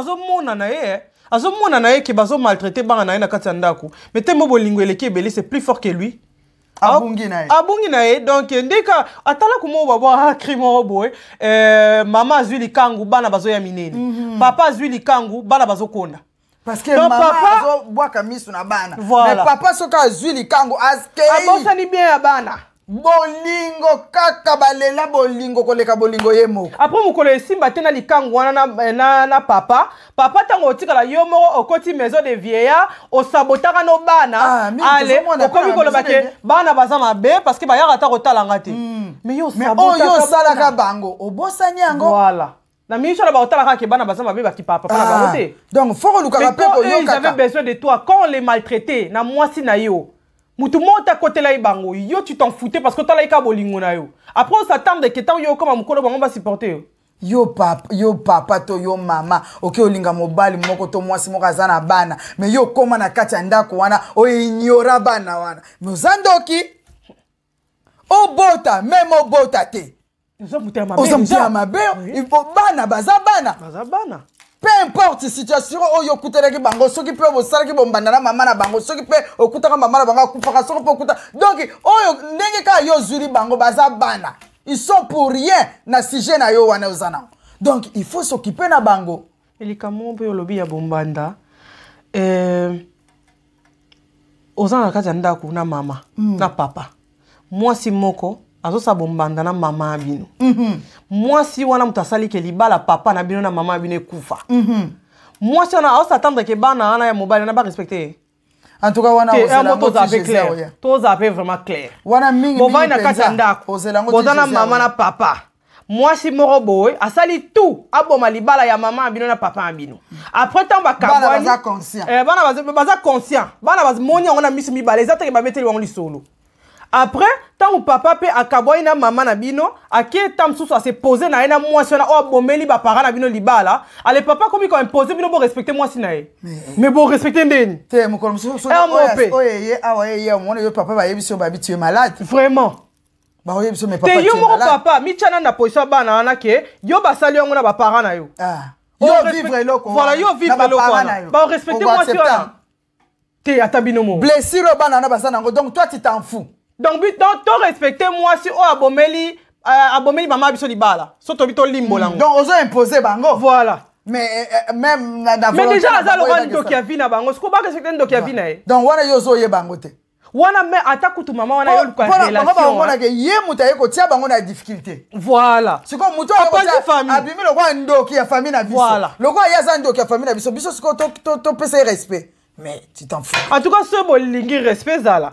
azomonana ye eh. azomonana ye ke bazomaltraite bana na ye na kati ya ndako me temo bolingo eleki ebele c'est plus fort que lui ah, abungi na ye abungi na ye donc ndika atala komo babwa ah, crime moko oh, boye euh, mama azwi likangu bana bazoya minene mhm. papa azwi likangu bana bazokonda parceke mama azobwaka miso na bana voilà. mais papa soki azwi likango askei abosani bien ya bana bolingo kaka balela bolingo koleka bolingo ye moko apres mokolo esimba te na likango wana na, na, na papa papa ntango otikala yo moko okoti maison de vieillard osabotaka no bana ah, ale okomi koloba ke bana baza mabe parceke bayaka ta kotalanga te mm. mais yo osalaka bango obosani yango voilà. na mingi so aloba otalaka ke bana baza mabe bakipaa papa na ah, bango te donc fo kolukaka mpe koyokaavaient besoin de toi quand on les maltraité na mwasi na yo mutu moko otakotela ye bango yo tu t'en fouté parce que otala ye kaka bolingo na yo après osatendre ke ntango yo okoma mokolo bango basupporte yo yo papa, yo papa to yo mama oke olinga mobali moko to mwasi moko aza na bana me yo okóma na kati ya ndako wana oignora bana wana me oza ndoki obota meme obota te oza moto ya mabe bana baza bana pe importe situation oyo okutelaki bango soki mpe bosalaki bombanda na mama na bango soki mpe okutaka mama na bango akufaka soki mpe okuta donk oyo ndenge kaka yo ozwili bango baza bana ils sont pour rien na sujet na yo wana oza nango donk il faut s'occupe na bango likambo mpe olobi ya bombanda eh, oza na kati ya ndako na mama hmm. na papa mwasi moko azosa bombanda na mama ya bino mm -hmm. mwasi wana moto asali ke libala papa na bino na mama ya bino ekufa mm -hmm. mwasi wana aosa attendre ke bana wana ya mobali wana barespecte en tout cas wana eh, toza mpe clair toza mpe vraiment clair wana mingi bovali na kati ya ndako boza na mama na papa mwasi moko boye asali tu aboma libala ya mama ya bino na papa ya bino après ntango bakabwani bana eh, baza conscient bana bamoni yango na miso mibale eza teke babeteli bango lisolo après ntango papa mpe akabwa ye na mama na bino akei ta mosusu asepose na ye na mwasi wana oyo abomeli bapara na bino libala ale papa akomi koimpose bino borespecte mwasi na ye mais eh. borespecte ndeni te mokolo mosusuoyo eye eh, awa eye omona yo papa bayebi so babi tue malade vraiment baoyebi so me te yo moko papa mitiana na position ya bana wana ke yo basali yango na bapara na yo ah. voilà yo vivre eloko wana barespecte mwasi wana te ata bino mo blessure oyo bana wana baza nango donc toi tu t'en fous donc bi to respecte mwasi oyo abomeli euh, abomeli mama na biso libala so tobi tolimbola hmm. yango donc ozo impose bango voilà mais euh, euh, même na mais déjà aza lokola ndoki ya vi na bango sikoyo barespecte ndoki ya vi na ye donc wana yo ozoyeba yango te wana me ata kutu mama wana yolukaonake ye moto aye kotia bango na difficulté voilà sikoyo moto abimi lokola ndoki ya famille na biso lokola ye aza ndoki ya famille na biso biso sikoyo topesa ye respect mais tu t'en fous en tout cas so bolingi respect ezala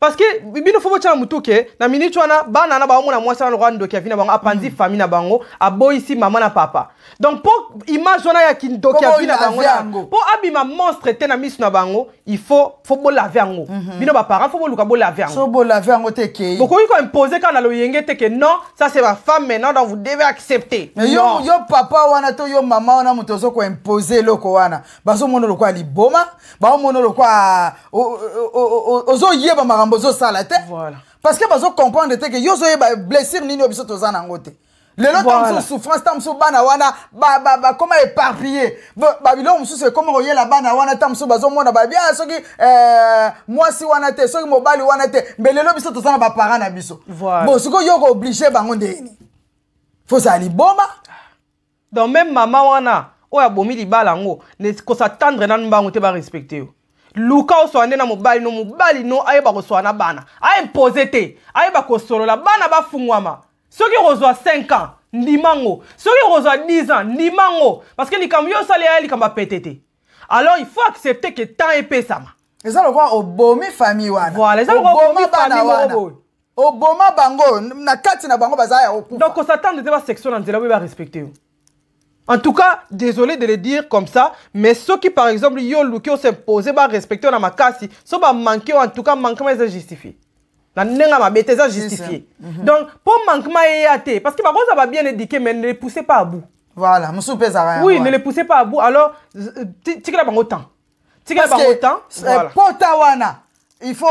parceke bino fo botyana motu ke na miniti wana bana na bango na mwasi wana lokola ndoki ya vi na bango apanzi mm. famille na bango aboyisi mama na papa donc mpo image wana ya kindoki ya vi na bango mpo abima monstre te na miso na bango ifo fo bolave yango mhm. bino baparent fo boluka bolave yangobolave yango te ekei bokoki koimpose kaka na loyenge te ke non ça c'est bafemme maintenant donc vous devez accepter yo, yo papa wana to yo mama wana moto ozo koimpose eloko wana bazomona lokwa liboma bazomona lokwa ozoyeba makambo makambo ozosala te parce que bazocomprendre te ke yo ozoyeba blessure nini oyo biso toza nango te lelo voilà. ntango mosusu souffrance ntango mosusu bana wana bakoma ba, ba, éparpillé babiloko mosusu ekoma koyela bana wana ntango mosusu bazomona babi ah soki eh, mwasi wana te soki mobali wana te mbe lelo biso toza na baparent na biso voilà. bon soki oyo kooblige bango ndeni fozala liboma donc même mama wana oyo abomi libala yango kosa tendre nanu bango te barespecte yo luka oswana nde na mobali no mobali no ayeba koswana na bana aimpoze te ayeba kosolola bana bafungwama soki kozwa 5 ans ndimango soki kozwa 10 ans ndimango parce que likambo yo osala ya likambo apete te alors il faut accepter ke temps epesama eza lokwa obomi famille wana voilà eza lokwa obomi famille wana oboma bango na kati na bango baza ya okufa donc osatande te basection na nzela boye barespecte yo En tout cas, désolé de le dire comme ça, mais ceux qui, par exemple, yo ont s'imposer, bah respecter na casse, so va bah, manquer, en tout cas, manquement ont justifié. La nenga ma bête justifié. Mhm. Donc, pour manquement ont été. parce que par contre, ça va bien éduquer, mais ne les poussez pas à bout. Voilà, monsieur rien. Oui, ne les poussez pas à bout. Alors, euh, tu la pas temps. Tu que, autant. temps. Tawana, il faut.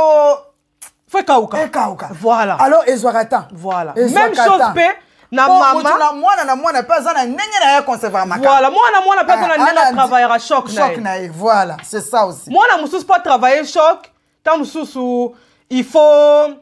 Faut kauka. Kauka. Voilà. Alors, ils Ezwaratan. Voilà. Même chose, paix. na mamana mwana na mwana mpe aza na ndenge na ye conservera makamvoila mwana mwana mpe aza na ah, ndenge atravaillera shok na ye voilà c'est ça aussi mwana mosusu mpo atravaille shok ntan mosusu il faut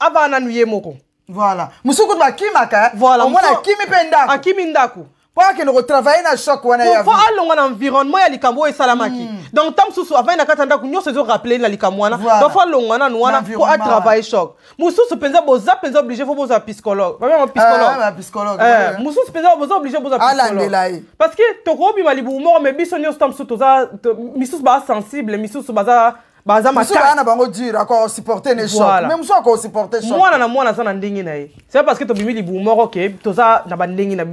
avaa nanu ye moko voilà mosusu kutu bakimaka omwana akimi mpe ndako akimi ndako mpo akende kotravaye na shok wana po alongwa na environnement ya likambo oyo esalamaki hmm. donc ntan mosusu avandi na kati ya ndako nyonso ezorapele na likambo wana donc fo alongwa nanu wana mpo atravaye shok mosusu mpenza boza mpenza oblige fo bozwa psychologue ah, babiyango eh, mosusu mpenza boza oblige bozwa psychologue parce que tokobima libumu moko me biso nyonso ntan mosusu toza misusu baza sensible misusu baza baza masuka na bango dire akosupporte ne choc mais mosu akosupporte choc mwana na mwana aza na ndenge na ye c'est parce que tobimi libumu moko ke eh, toza na bandenge na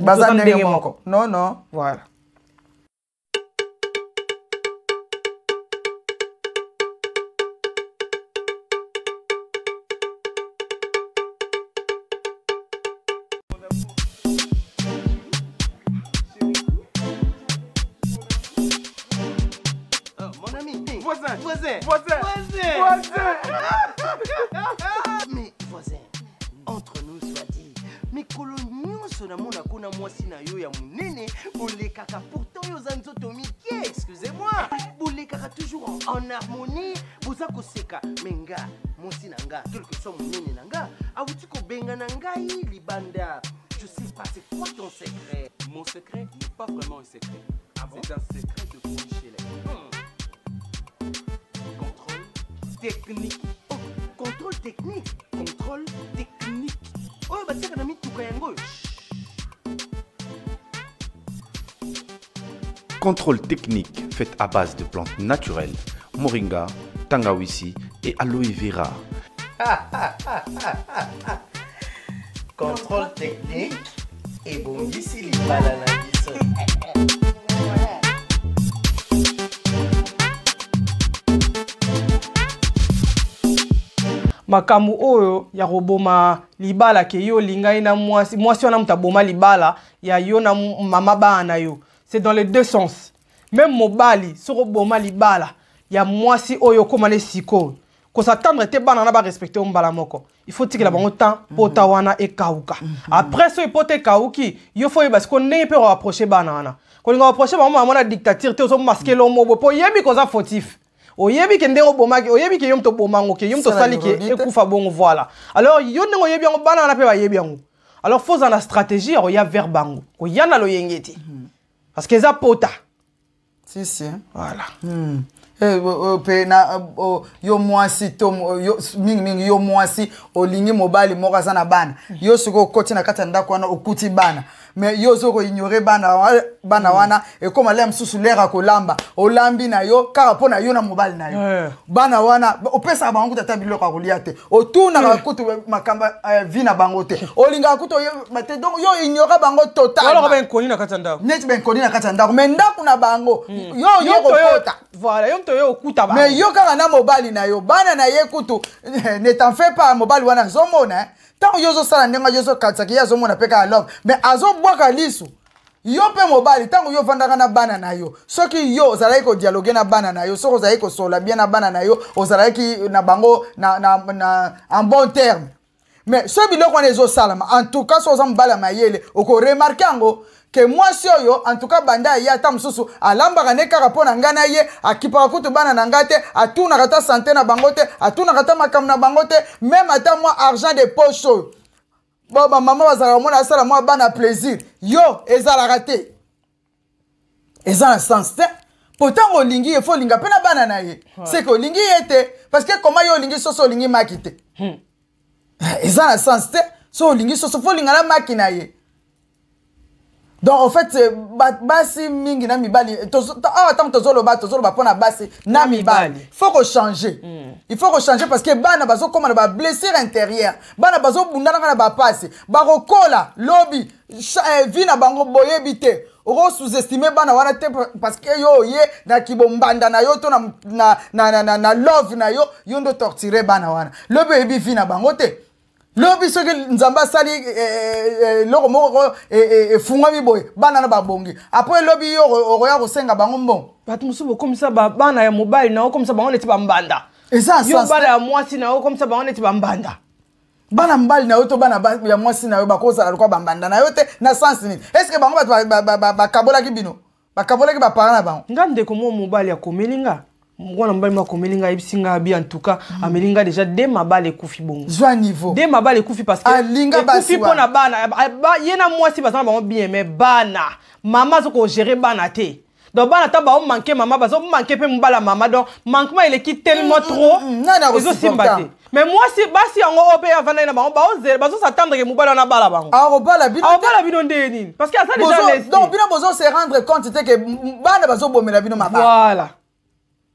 baza ndenge moko non non voilà Voisin Voisin Voisin Mais voisin, entre nous soit dit, que le monde na en na yo ya monene pourtant excusez-moi toujours en harmonie vous koseka nga toujours nga que soit je sais pas c'est quoi ton secret mon secret n'est pas vraiment un secret c'est un secret de technique oh, contrôle technique contrôle technique oyo oh, bah, hein. contrôle technique fait à base de plantes naturelles moringa tangawisi et aloe vera contrôle technique et bon na biso makambo oyo ya koboma libala ke yo olingai na mwasi mwasi wana moto aboma libala ya yo na mama bana na yo c'est dans les deux sens même mobali soki oboma libala ya mwasi oyo okóma na esikoyo kosatendre te bana wana barespecte yo mbala moko ifo tikela bango temps pota wana ekawuka après soki pota ekawuki yo fo oyeba sikoyo ndenge mpe koapproche bana wana kolinga koapproche bango mama mwana dictature te ozomaskele omobo mpo oyebi koza fautif oyebi ke ndenge obomaki oyebi ke yo moto obomango ke yo moto osali ke ekufa bongo voilà alors yo ndenge oyebi yango bana wana mpe bayebi yango alors fozala na stratégie ya koya vers bango koya na loyenge te parce que eza pota sisi voilà mm. mpe eh, oh, oh, na oh, yo mwasi to mingimingi yo mwasi olingi mobali moko aza na bana yo soki okoti na kati ya ndako wana okuti bana me yo oza koignore hmm. bana wana ekóma lere mosusu lere ya kolamba olambi na oh, yo kaka mpo na yo na mobali na yo bana wana opesaka bango kuta ata biloko ya kolia te otunaka kutu makambo vi na bango te olingaka kutu oyeba te donc yo ignore bango totalneti bankoni na kati ya ndako me ndako na bango hmm. yo yo kokota me yo kaka na mobali na yo bana na ye kutu ne t'en fais pas mobali wana azomona ntango yo ozosala ndenge yo ozokatisaki ye azomona mpe kaka love me azobwaka lisu yo mpe mobali ntango yo ovandaka na bana na yo soki yo ozalaki kodialoge na bana na yo soki ozalaki kosola bie na bana na yo ozalaki na bango na, na, na, en bon terme me so biloko wana ezosalama en tout cas so oza mobali ya mayele okoremarke yango ke mwasi oyo antuka banda aye ata mosusu alambaka nde kaka mpo na ngai na ye akipaka kutu bana na ngai te atunaka ta sante na bango te atunaka ta makambo na bango te meme ata mwa argent de poche oyo bo bamama bazalaka mona asala mwa bana plaisir yo ezalaka te eza na sens te po ntango olingi ye fo olinga mpe na bana na ye seke olingi ye te parce ke koma ye olingi soso olingi maki te hmm. eza na sens te so olingi soso fo olinga na maki na ye donc en fait euh, basi mingi na euh, ah, basi na faut changer. Hmm. il faut changer parce que bana bazokóma na bablessure intérieure bana bazo bundana na Ba bakokola lobi eh, vi na bango boyebi te sous estime bana wana te parce que yo ye na kibombanda na yo to na, na, na, na, love na yo yondo bana wana lobi na lobi soki nzambe asali eh, eh, eh, eloko moko efungwami boye bana na babongi apres elobi yo okoya kosenga bango mbongo bato mosusu bokomisa bana ya mobali na okomisa bango neti bambanda ezayo bana ya mwasi na okomisa bango neti bambanda bana mobali na yo to bana ya mwasi na yo bakozala lokwa bambanda na yo te na sense nini estceke bango bato bakabolaki bino bakabolaki baparent na bango nga ndeko mo mobali akomeli nga mwana mobali moko ameli ngai ayebisi ngai abi entouka ameli ngai déjà de mabala ekufi bongo zwa niveau de mabala ekufi parce ekufi mpo na bana ye na mwasi baza na bango bien mais bana mama azokogere bana te donc bana ata baomanke mama bazomanke mpe mobala mama donc manquement eleki tellement mm, mm, trop mm, ezosimba te mais mwasi basi yango oyo mpe avandaki na bango baozela bazosatandreke mobali wana abala bango aobala bino nde nini parce que aza déjà donc bino bozo se rendre compte te ke bana bazobomela bino mabala voilà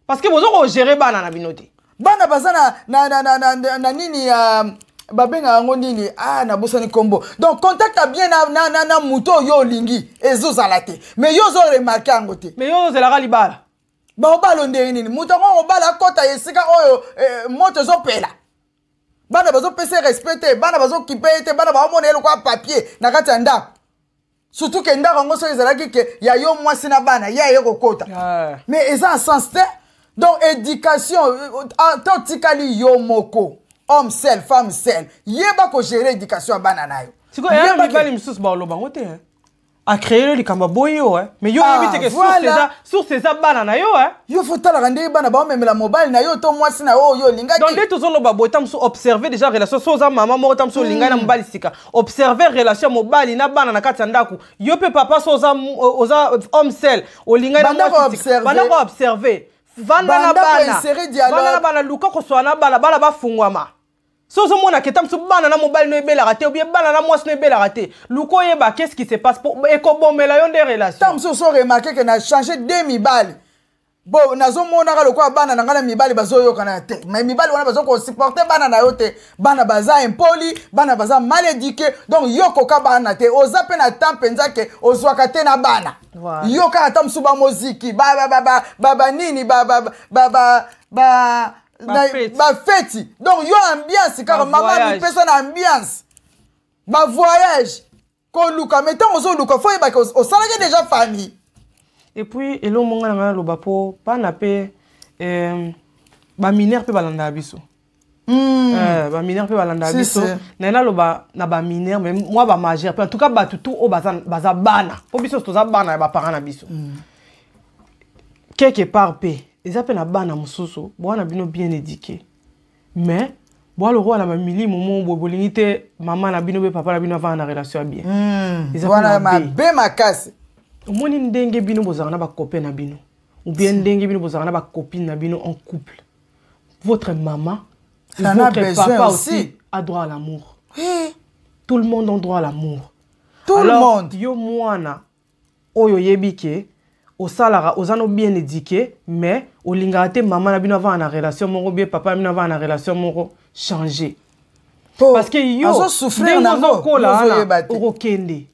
parce que boza kogere bana na bino te bana baza na, na, na, na, na, na, na nini ya uh, babengaka yango nini ah nabosani nkombo donc contact ya bien na, na, na, na moto oyo olingi ezozala te mais yo ozoremarke yango te mais yo ozelaka libala baobala ondenge nini moto yango obala akɔta esika oyo eh, moto ezopela bana bazopesa respect te bana bazokipe ye te bana baomona ye lokwa papier na kati ya ndako surtout ke ndako yango soki ezalaki ke ya yo mwasi na bana ye aye kokɔta ah. mais eza na sens te donc éducation euh, totikali yo moko homme seul, femme sel yeba gérer éducation ya bah, hein. bah, oh, hein. ah, bana hein. bah, na yo sikoyo eya mibali mosusu baloba a te le likambo aboyi oyo mais yo oyebi teke source eza bana na yo oh, yo fo talaka nde bana baomemela mobali na yo to mwasi na yo linga. olingaki donc nde tozoloba boye ta mosu observe déjà relation sur oza mama moko ta mosu olingani na hmm. mobali sika Observer relation ya mobali na bana na kati ndaku yo pe papa so za euh, homme sel olingani na mwasi sika bandako observer vanda na bana luka kozwa na bana bana bafungwama so ozomona keta mosu bana na mobali no ebelaka te obie bana na mwasi no ebelaka te luka oyeba qu'est ce qui se passe ekobomela yo nde relation ta mosusu oremarke ke na change de mibali bo nazomonaka lokola bana na ngai na mibali bazoyokana ya te me mibali wana bazokosuporte bana na yo te bana baza impoli bana baza mal éduke donc yokoka bana te oza mpe na temps mpenza ke ozwaka te na bana wow. yo kaka ta mosu bamoziki babanini bafeti donc yo ambiance kaka mama mipesa na ambiance bavoyage koluka me ntango ozoluka fo yebake osalaki deja famille et puis eloko moko nanga naloba mpo mpana mpe euh, baminere mpe balandaka biso hmm. euh, baminere mpe balandaka biso naye naloba na baminere mais mwa bamagere mpe en tout cas bato tu oyo oh, baza bana mpo biso toza bana ya baparent na biso hmm. quelque part mpe eza mpe na bana mosusu bwana bino bien édike mais bwalokola na bamilimu mo boye bolingi te mama na bino mpe papa na bino avanda na relation ya bien eza wana mabe makasi omoni ndenge bino bozalaka na bacopain na bino ou bien ndenge bino bozalaka na bacopine na bino en couple votre maman votre papa aussi. aussi a droit à l'amour oui. tout le monde a droit à l'amour tout Alors, le monde yo mwana oyo oyebi ke osalaka oza no bien édike mais olingaka te mama na bino avaa na relation moko bien papa na bino avaa na relation moko change parce que yo ndenge ozokola wana okokende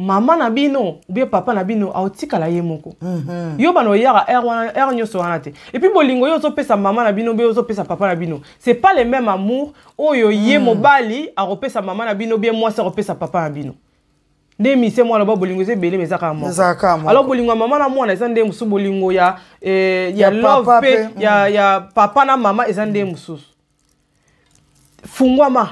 mama na bino ubie papa na bino aotikala ye moko mm -hmm. yo bana oyaka heure wana heure nyonso wana te epuis bolingo oyo ozopesa mama na bino be ozopesa papa na bino c'est pas le même amour oyo ye mm. mobali akopesa mama na bino bie mwasi akopesa papa na bino nde mise mwana ba bolingo eza ebele eza kaka moko alors bolingo ya mama na mwana eza nde mosusu bolingo ya, eh, ya, ya love mpe mm. ya, ya papa na mama eza nde mosusu fungwama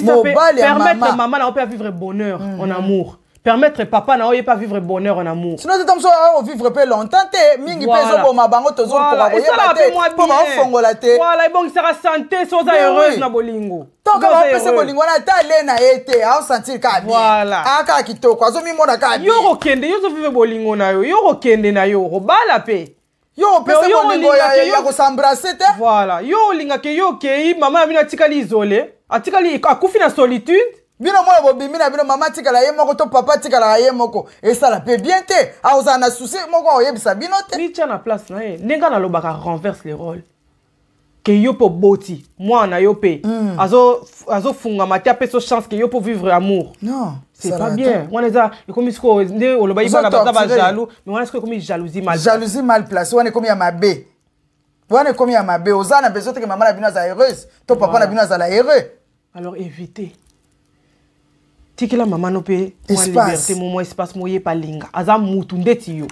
mobali ya mama mama na ope vivre bonheur mm -hmm. en amour permettre papa na oye pas vivre bonheur en amour sinon te tamso ao vivre pe longtemps te mingi voilà. pe ezoboma bango tozokoka koyeba te mpo baofongola te voilà ebongisaka santé so oza heureuse na bolingo toka bapesa bolingo wana ata ale na ye te aosentir kaka voilà. akaka kitoko azomimona kaka yo kokende yo ozovivre bolingo na yo yo kokende na yo kobala pe yo opesa bolingo ya kosembrase te voilà yo olingaka yo okei mama ya bino atikali izole atikali akufi na solitude bino mwana bobimi na bino mama atikala ye moko to papa atikalaka ye moko esala mpe bien te akozala na susi moko akoyebisa bino te mitya na place na ye ndenge nalobaka renverse le rôle ke yo mpo boti mwana yo mpe mm. azofungama azo te apeso chance ke yo mpo vivre amour non c'est pas bien wana eza ekomi sikoyo nde oloba yibana baza bajaloux mais wana sikoyo ekomi jalousie mal jalousie mal place wana ekomi ya mabe wana ekomi ya mabe oza na besoin teke mama na bino azala heureuse to papa na bino azala heureux alors évite tikela mama no mpe liberté mo mwa espace moyeba alinga aza mutu ndeti yo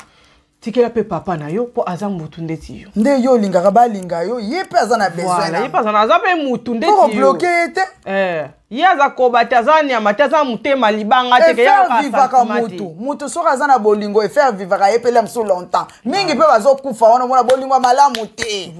tikela mpe papa na yo mpo aza mutu ndeti yo nde yo olingaka balinga yo ye mpe aza na besoin ye mpe aza na aza mpe mutu ndeti yo bloke ye te eh. ye aza koba te aza nyama te aza motema libanga teevivaka mutu mutu soki aza na bolingo efer vivaka ye mpele mosu longtemps mingi ah. mpe bazokufa wana omona bolingo ya malamu te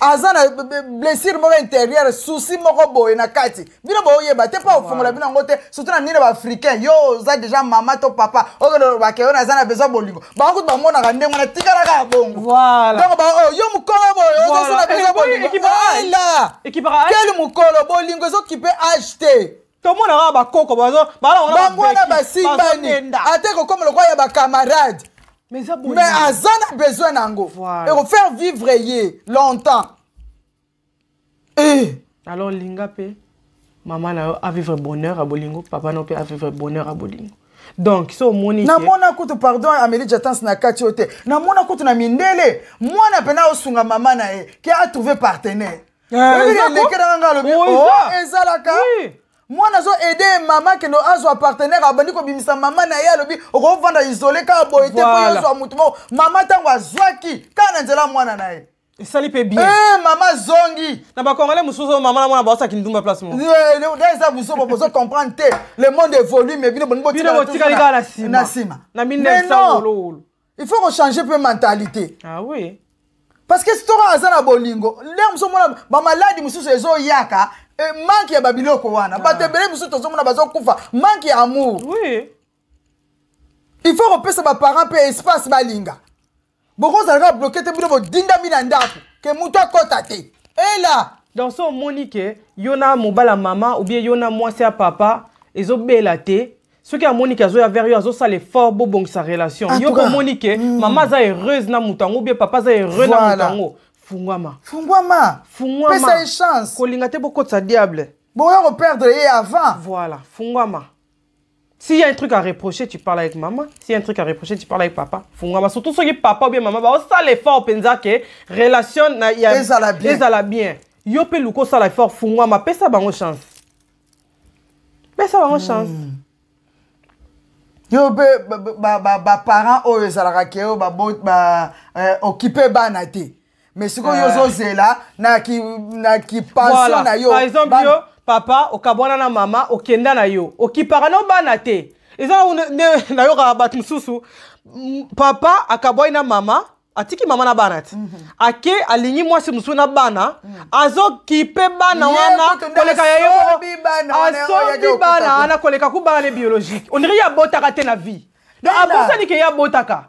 aza na blessure moko intérieure susi moko boye na kati bino boyeba te mpo ofungola bino yango te surtout na nini baafricain yo oza déjà mama to papa okelobake yo naza na besoin bolingo bangokutu bamonaka ndenge wana tikalaka ya bongo donc oh, yo mokolo boye oza na besoin eh bolingo ela ah, keli mokolo bolingo ezokipe age te tomonaka bakoko bango wana basimbani ate kokoma lokola ya bacamarade mais aza na besoin na yango ekofaire vivre ye longtemps eh. alors linga mpe mama na yo avivre bonheur ya bolingo papa na yo mpe avivre bonheur ya bolingo donc so omoni namona kutu pardon amélie jatance na kati oyo te namona kutu na mindele mwana mpena osunga mama na ye ke atrouve partenaire Eh, elekelanga alobi oh, oh, ezalaka mwana azoaide mama kende azwa partenaire abandi kobimisa mama na ye alobi okovanda isole kaka boye te po yozwa motu moko mama ntango azwaki kaka na nzela mwana na ye esali mpe bien eh, mama zongi na bakongole mosusu mama na mwana baosaki ndumba place moda eh, eza biso bozo comprendre te le monde évolue mais bino botikali kaka na nsima na 1900 il faut kochange mpe mentalité ah oui parce que sitoko aza na bolingo ndenge mosomona bamaladi mosusu ezoyaka manke ya babiloko wana bato ah. ebele mosusu tozomona bazokufa manke ya amour il faut kopesa baparent mpe espace balinga bokozalaka bloke te bino bodindami na ndako ke motu akɔta te ela donc so omoni ke yo na mobala mama ou bien yo na mwasi ya papa ezobela te soki amoni ke azoya vers yo azosala effort bobongisa relation yo komoni ke hmm. mama aza heureuse na moto yango ou bien papa aza heureux na moto yango fungwama fungwama fungwamapesa ye chance kolinga te bokotisa diable boya koperdre ye eh, avant voilà fungwama S'il y a un truc à reprocher, tu parles avec maman. S'il y a un truc à reprocher, tu parles avec papa. Fungwama. Surtout ceux qui papa ou bien maman, bah, on ça l'effort, penza que relation, il y a. Les ala bien. Les ala bien. Yo pe luko ça l'effort, fungwama. Pesa bango chance. Pesa bango hmm. chance. Mm. yo mpe baparent oyo ezalaka keyo okipe eh, bana te mais sikoyo yo eh. ozozela na kipension na yo par exemple yo papa okabwana na mama okenda na yo okipaka na bana te eza nde nayokaka bato mosusu papa akabwani na mama atiki mama na bana ti mm -hmm. ake alingi mwasi mosusu na bana mm. azokipe bana wana koleka ya yo asombi bana wana koleka ku bana ne biologique ondiri ye abotaka te na vie donc abosani ke ye abotaka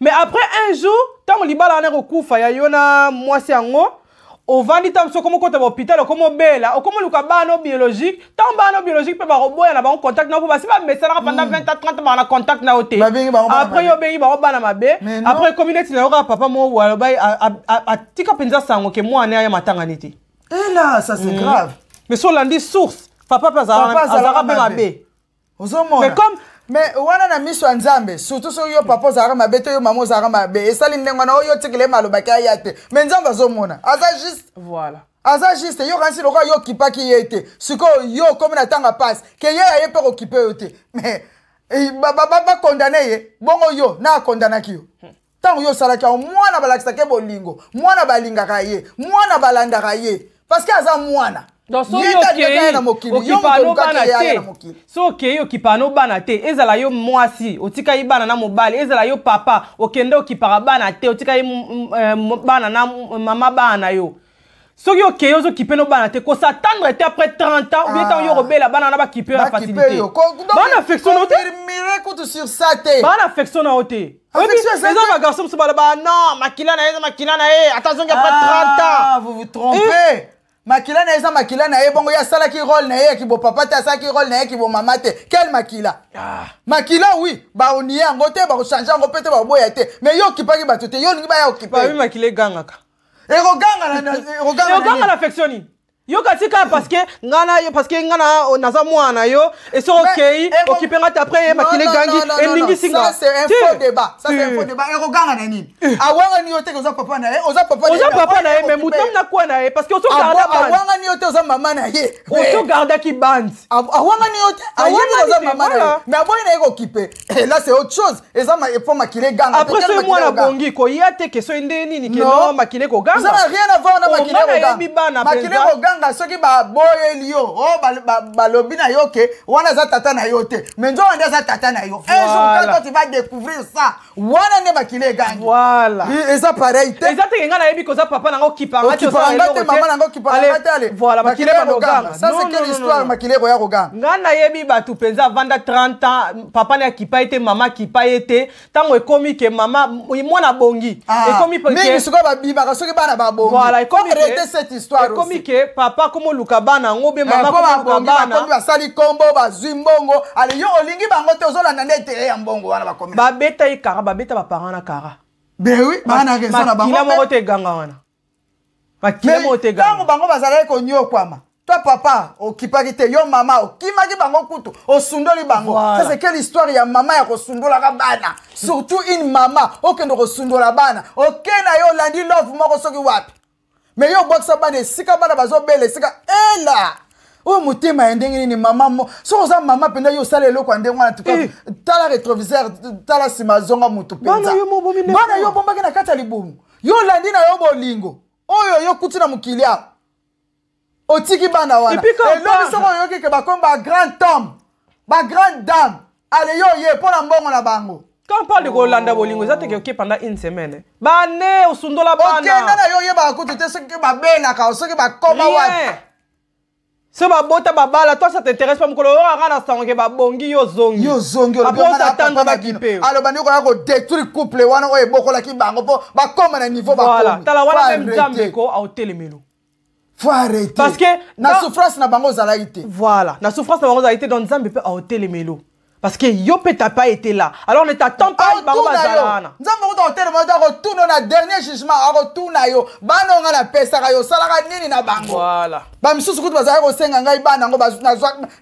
mais après un jour ntango libala wana ekokufa ya yo na mwasi yango ovandi ta soko moko ta bahopital okomobela okomoluka bano biologique ntango bana biologique mpe baroboya na bango contact na ba si basi mesela pendant 20 mm. à 30 ba na contact na yo après yo ba bango bana mabe après community neti na yo kaka papa moko aloba atika mpenza sango ke mwana aya matanga ni te eh ela ça c'est mm. grave mais so landi source papa pa mpe azalaka mpe mabe mais comme me wana na miso ya nzambe surtout soki yo papa ozalaka mabe to yo mama ozalaka mabe esali ndenge wana oyo otikela ye malobaki aya te me nzambe azomona aza juste voilà aza juste yokanisi lokola yo okipaki ye te sikoyo yo okomi na ntango mpasi ke ye aye mpe kokipe yo te me eh, bakondane ye bongo yo na akondanaki yo hmm. ntango yo osalaki yango mwana balakisaka ye bolingo mwana balingaka ye mwana balandaka ye parceke aza mwana donc soki okei okipa no bana te so okei okipa no bana te ezala yo mwasi otika ye bana na mobali ezala yo papa okende okipaka bana te otika ye mm, mm, bana na mm, mama bana na yo soki okei ozokipe no bana te kosattendre te après 30 ans obie ntango ah. yo kobela bana na bakipe yo na facilité bana affection na yo te bana affection na yo te eza bagarçon mosusu baloba non makila na ye eza makila na ye ata zongi après 30 ans vous vous trompez makila na ye eza makila na ye bongo ye asalaki role na ye ya kibopapa te asalaki role na ye ya kibomama te quel makila ah. makila wi baonie yango te bakochange yango mpe te baboya te mais ye okipaki bato te ye olingi baya okipe makila egangaka ekogangana ekogangana na affection nini yoka tika parceke nga na parceke nga na naza mwana yo e soki okei okipe nga te apres ye makili egangi eningisi nga ekoganga na nini awangani yo te oza papa na ye oza papa na ye me motom nakuwa na ye parceke osogardawangani ah, ah, yo te oza mama na ye osogardaki bande awangani yo te ayebi oza mama na ye me aboyi na ye kokipe la c'est autre chose eza po makili eganga apres soki mwana abongi koya te ke soki nde nini ke no makili ekoganga rien avant na makili ekoganga ozanga soki baboyeli yo o oh, balobi na yo ke wana eza tata na yo te mais nzoka nde eza tata na yo ejour quand tu vas découvrir ça wana nde bakili egangi voilà eza pareil te eza teke ngai nayebi koza papa nango kipanga te mama nango kipanga te ale voilà makili ekoganga ça c'est quelle histoire makili ekoya koganga ngai nayebi bato mpenza avanda 30 ans papa ne akipa ye te mama akipa ye te ntango ekomi ke mama mwana abongi ah, ekomi mingi sikoyo babimaka soki bana babongi voilà ekomi ke papa papa komoluka bana yango be mamabasali nkombo bazwi mbongo ale yo olingi bango te ozolanda nde etere eh, ya mbongo wana bakomi babeta ye kara babeta baparent na kara bewi bakila moko te eganga wana bakila moko te egantango bango bazalaki koniokwama toi papa okipaki te yo mama okimaki bango kutu osundoli bango voilà. saseke l'histoire ya mama ya kosundolaka bana surtout une mama okende kosundola bana okenda yo olandi love moko soki wapi me yo obwakisa bana esika bana bazobela esika ela oyo motema ya ndenge nini mama soki oza mama mpenza yo osala eloko ya ndenge wana eh! tala retroviseur tala nsima azonga motu mpenzabana yo obombaki na kati ya libumu yo olandi na yo bolingo oyo yokuti na mokili awa otiki bana wana elobi eh, soko oyokike bakomi bagrand tom bagrand dame ale yo oye mpo na mbongo na bango quand on parle de kolanda bolingo eza teke oke pendant une semaine bane osundola banaokenda na yo oyebaka kutu te soki babelaka soki bakoma wapi so babota babala toi ça t'intéresse pas mokolo oyo anga na sango ke babongi yo zongi yo zongi apotatandabaki mpe aloba ndeko ya kodétruire couple wana oyo ebokolaki bango mpo bakoma na niveau bakomi tala wana meme nzambeko aotelemelo faut arrêter parce que na souffrance na bango ozalaki te voilà na souffrance na bango ozalaki te donc nzambe mpe aotelemelo parce que yo t'a pas été là, alors ne t'attend pas bango bazala wana nzambe okuta kotelema retour, akotuno na dernier jugement ah, retour akotuna yo bana pesa napesaka yo osalaka nini na bango voilà. bamisusu kutu bazalaki kosenga ngai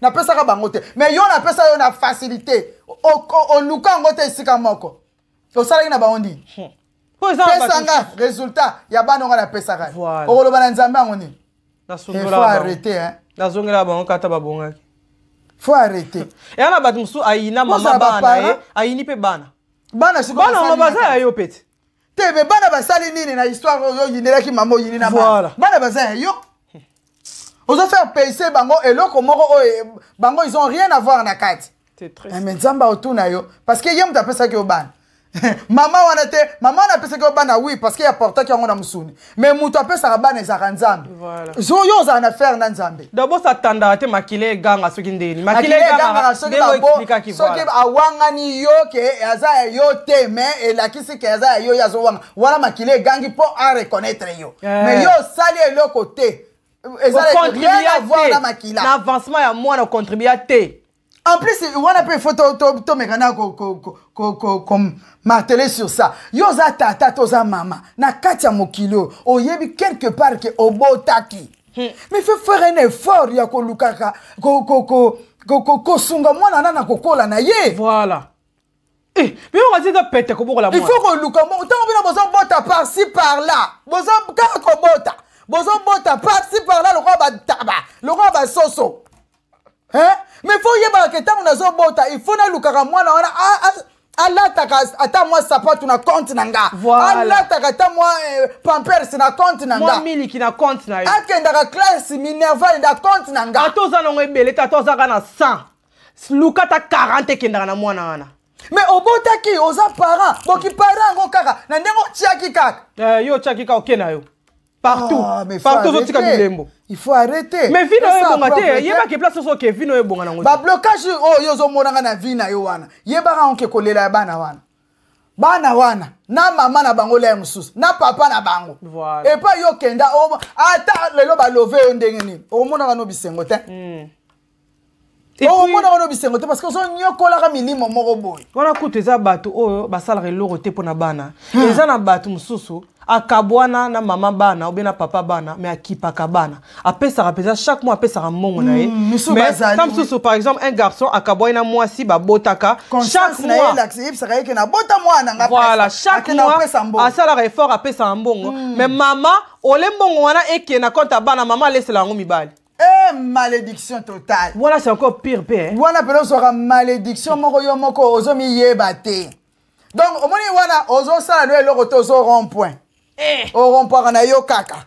na pesa ka bango te mais yo pesa yo na facilité oluka yango te esika moko osalaki na bango hmm. Pesa nga résultat ya bana onga napesaka okoloba na nzambe yango nini nazongela hein. bango kata babongaki faut arrêter eya na bato mosusu ayina mama bana ye eh, ayini mpe bana bana bana ngo baza ya yo pete te me bana basali nini na histoire oyo oyinelaki mama oyini na bana bana baza ya yo hmm. ozofaire pese bango eloko moko oyo bango ils ont rien à voir na kati me nzambe otuna yo parce que ye moto apesaki yo bana mama wana te mama wana apesaki yo bana wi parceke yaportaki yango na mosuni mais moto apesaka bana ezalaka nzambe yo ozala na fere na nzambe dabord satandaka te makila eganga soki ndeni makila egangaka soki dabo soki awangani yo ke aza ya yo te mais elakisi ke aza ya yo ye azowanga wana makila egangi mpo areconnaitre yo eh. mais yo osali eloko te ezala rien avoir na makila na avancement ya mwana ocontribua te en plus wana mpe ifo tomeka na komartele sur ça yo oza tata to oza mama na kati ya mokili oyo oyebi quelque part ke obotaki hmm. mais fe faire un effort ya kolukaka kosunga mwana nana kokola na ye voilà biyokatita eh, pete kobokola il faut koluka ntango bino bozobota parci par là kaka kobota bozobota parci par là lokola bataba lokola basoso hein mais fo oyebaka ntango nazobota ifo nalukaka mwana wana alataka ata mwa sapatu na compte na nga alataka ata mwa eh, pampers na compte na ngamiliki na compte na yo akendaka classe minerval na compte na nga ata oza nango ebele te ata ozaka na 100 luka ata 40 ekendaka na mwana wana me obotaki oza parent boki parent yango kaka na ndenge otiaki kaka eh, yo otiaki kaka oke na yo partout ah, partout ozotika bilembo il faut arrêter mais vino oyo ebonga te yebaki place nyonso oke vino oyo ebonga nango bablocage oyo ozomonanga na vi na yo wana yebaka oke kolela ya bana wana bana wana na mama na bango laya mosusu na papa na bango epai yo okenda ata lelo balove yo ndenge nini omonaka no bisengo te mm. omona oh, wana bisengo te parce que ozonyokolaka milimo moko boye wana kutu eza bato oyo basalaka eloko te mpona bana hmm. eza na bato mosusu akabwana na mama bana obe na papa bana mais akipaka bana apesaka mpenza chaque mois apesaka mbongo na ye hmm, ta mosusu par exemple un garçon akabwani na mwasi babotaka voilà chaque mois asalaka effort apesaka mbongo hmm. mais mama ole mbongo wana ekee na konte ya bana mama alesela yango mibali malédiction totale wana c'est encore pire mpe wana mpena ozwaka malédiction moko yo moko ozomiyeba te donc omoni wana ozosala no eloko te ozo rond point eh. orompoaka na yo kaka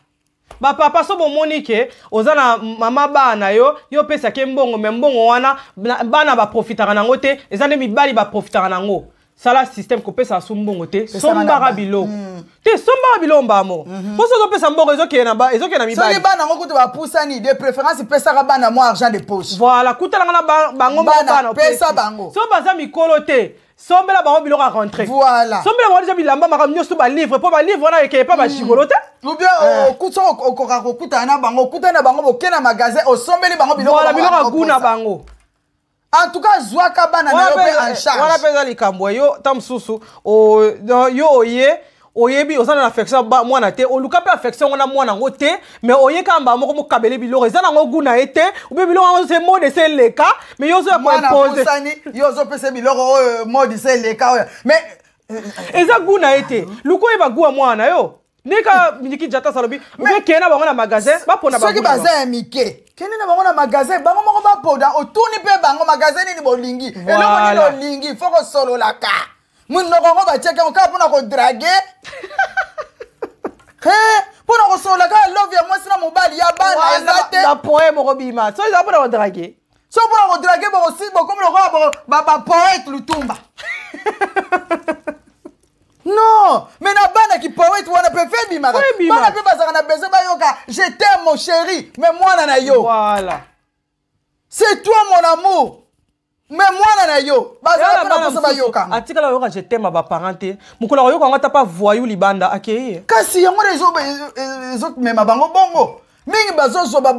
bapapa so bomoni ke oza na mama bana na yo yo opesaki mbongo me mbongo wana bana baprofitaka nango te eza nde mibali baprofitaka nango sala système kopesa so mbongo te sombaka biloko mm. te sombaka biloko mbaa moko mm -hmm. mposo ozopesa mbongo ezokende na mibali soki bana ngo kutu ni de préférence epesaka bana mo argent de poche voilà kuta na bango mobana pesa bango so baza mikolo te la bango biloko ka rentrer voilà sombela bango deja bilamba makambo nyonso balivre mpo balivre wana ekeye mpa bashigolo te ubien okokaka kokutana na bango okutani na bango boke na magasin osombeli oh, bango biloko ya guna bango en tout cas zwaka bana na yo mpe en charge wana mpe eza likambo eh, yo ta mosusu yo oye oyebi oza na affection ya mwana te oluka mpe affection wana mwana yango te mais oye kaka mbala moko mokabele biloko eza nango guna ye te obe biloko wana se mode ese eleka mais yo ozoya koimposani yo ozopesa biloko oyo mode ese eleka oyo mais euh, euh, euh, eza guna ye te luka oyeba gu ya mwana yo ni ka miliki jata salobi ube kende na bango na magasin baponda soki baza ya mike kende na bango na magasin bango moko bapoda otuni mpe bango magasin nini bolingi eloko nini olingi fo kosololaka mundokongo batyekango kaka mpona kodrage mpona kosolola kaka eh, love ya mwasi na mobali ya bana eza te bapoe moko bima so eza mpona kodrage so mpona kodrage bokosi bokomi lokola bapoete lutumba ndeki poete wana mpe fe bimaka bana mpe bazalaka na besoin bayoka je temo chéri me mwana na yo voilà. c'est toi mon amour me mwana na yo bazala mpona mposa bayoka atikala oyoka je tema baparent te mokolo akoyoka yango ata mpa voyu libanda akeye kasi yango na ezomema eh, bango bongo mingi bazozoba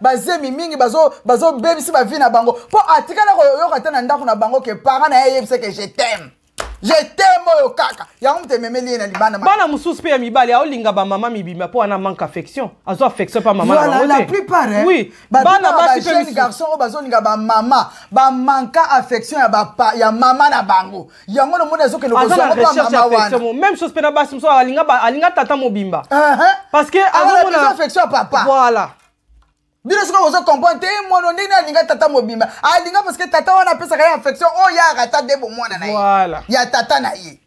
bazemi mingi bazobebisi bavi na bango mpo atikala koyoka te na ndako na bango ke parent na ye yebisa ke je teme jetema oyo kaka yango moto ememeli ye na libanda bana mosusu mpe ya mibali aolinga bamama mibima mpo wana manke affection azwa affection mpa mama voilà, la plupart oui bana basi mpe jeune garçon oyo bazolinga bamama bamanka affection ya, ba, ya mama na bango yango nomoni azokende même chose mpe na basi mosusu alinga tata mobimba uh-huh. parce que ah, azomona affection ya papa voilà bino soki bozo comprendre te mwana ndenge alinga tata mobimba alinga ah, parce que tata wana apesaka ye affection oyo oh, ya arata nde bomwana na ye ya tata na ye